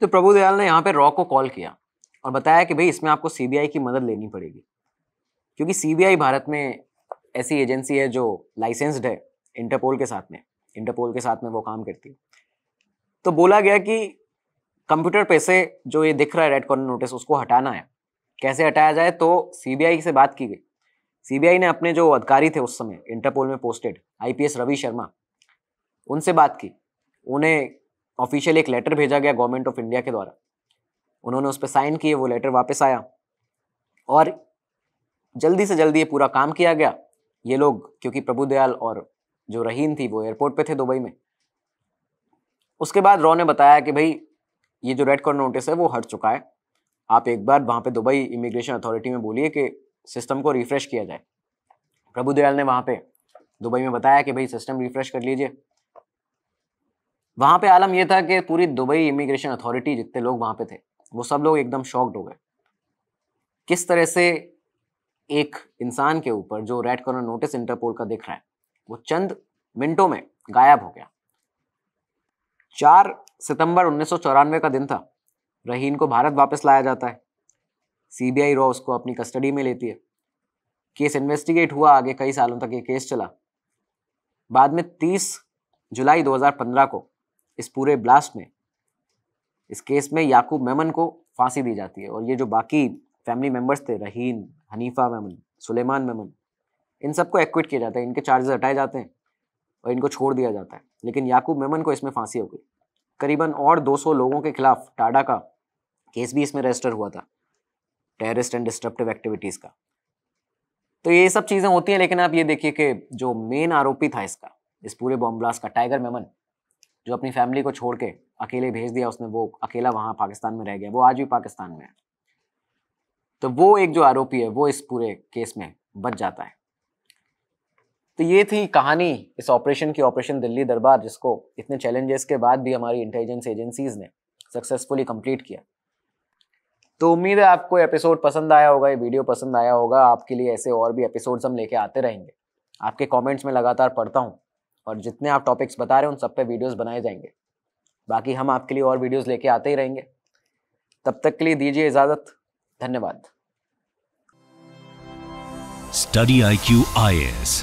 [SPEAKER 1] तो प्रभु दयाल ने यहाँ पर रॉ को कॉल किया और बताया कि भाई इसमें आपको सी की मदद लेनी पड़ेगी क्योंकि सी भारत में ऐसी एजेंसी है जो लाइसेंस्ड है इंटरपोल के साथ में इंटरपोल के साथ में वो काम करती है तो बोला गया कि कंप्यूटर पे से जो ये दिख रहा है रेड कॉर्नर नोटिस उसको हटाना है कैसे हटाया जाए तो सीबीआई से बात की गई सीबीआई ने अपने जो अधिकारी थे उस समय इंटरपोल में पोस्टेड आईपीएस रवि शर्मा उनसे बात की उन्हें ऑफिशियल एक लेटर भेजा गया गवर्नमेंट ऑफ इंडिया के द्वारा उन्होंने उस पर साइन किए वो लेटर वापस आया और जल्दी से जल्दी ये पूरा काम किया गया ये लोग क्योंकि प्रभु दयाल और जो रहीन थी वो एयरपोर्ट पे थे दुबई में उसके बाद रॉ ने बताया कि भाई ये जो रेड कॉर्नर नोटिस है वो हट चुका है आप एक बार वहाँ पे दुबई इमिग्रेशन अथॉरिटी में बोलिए कि सिस्टम को रिफ्रेश किया जाए प्रभु दयाल ने वहाँ पे दुबई में बताया कि भाई सिस्टम रिफ्रेश कर लीजिए वहाँ पे आलम यह था कि पूरी दुबई इमिग्रेशन अथॉरिटी जितने लोग वहाँ पे थे वो सब लोग एकदम शॉक्ड हो गए किस तरह से एक इंसान के ऊपर जो रेड कॉर्नर नोटिस इंटरपोल का दिख रहा है वो चंद मिनटों में गायब हो गया चार सितंबर उन्नीस का दिन था रहीन को भारत वापस लाया जाता है सीबीआई रॉ उसको अपनी कस्टडी में लेती है केस इन्वेस्टिगेट हुआ आगे कई सालों तक ये केस चला बाद में 30 जुलाई 2015 को इस पूरे ब्लास्ट में इस केस में याकूब मेमन को फांसी दी जाती है और ये जो बाकी फैमिली मेम्बर्स थे रहीन हनीफा मेमन सुलेमान मेमन इन सबको एक्विट किया जाता है इनके चार्जेस हटाए जाते हैं और इनको छोड़ दिया जाता है लेकिन याकूब मेमन को इसमें फांसी हो गई करीबन और 200 लोगों के खिलाफ टाडा का केस भी इसमें रजिस्टर हुआ था टेररिस्ट एंड डिस्ट्रप्टिव एक्टिविटीज़ का तो ये सब चीज़ें होती हैं लेकिन आप ये देखिए कि जो मेन आरोपी था इसका इस पूरे बॉम्ब ब्लास्ट का टाइगर मेमन जो अपनी फैमिली को छोड़ के अकेले भेज दिया उसने वो अकेला वहाँ पाकिस्तान में रह गया वो आज भी पाकिस्तान में है तो वो एक जो आरोपी है वो इस पूरे केस में बच जाता है तो ये थी कहानी इस ऑपरेशन की ऑपरेशन दिल्ली दरबार जिसको इतने चैलेंजेस के बाद भी हमारी इंटेलिजेंस एजेंसीज ने सक्सेसफुली कंप्लीट किया तो उम्मीद है आपको एपिसोड पसंद आया होगा ये वीडियो पसंद आया होगा आपके लिए ऐसे और भी एपिसोड्स हम लेके आते रहेंगे आपके कमेंट्स में लगातार पढ़ता हूँ और जितने आप टॉपिक्स बता रहे हो उन सब पे वीडियोस बनाए जाएंगे बाकी हम आपके लिए और वीडियोस लेके आते ही रहेंगे तब तक के लिए दीजिए इजाज़त धन्यवाद study I Q I S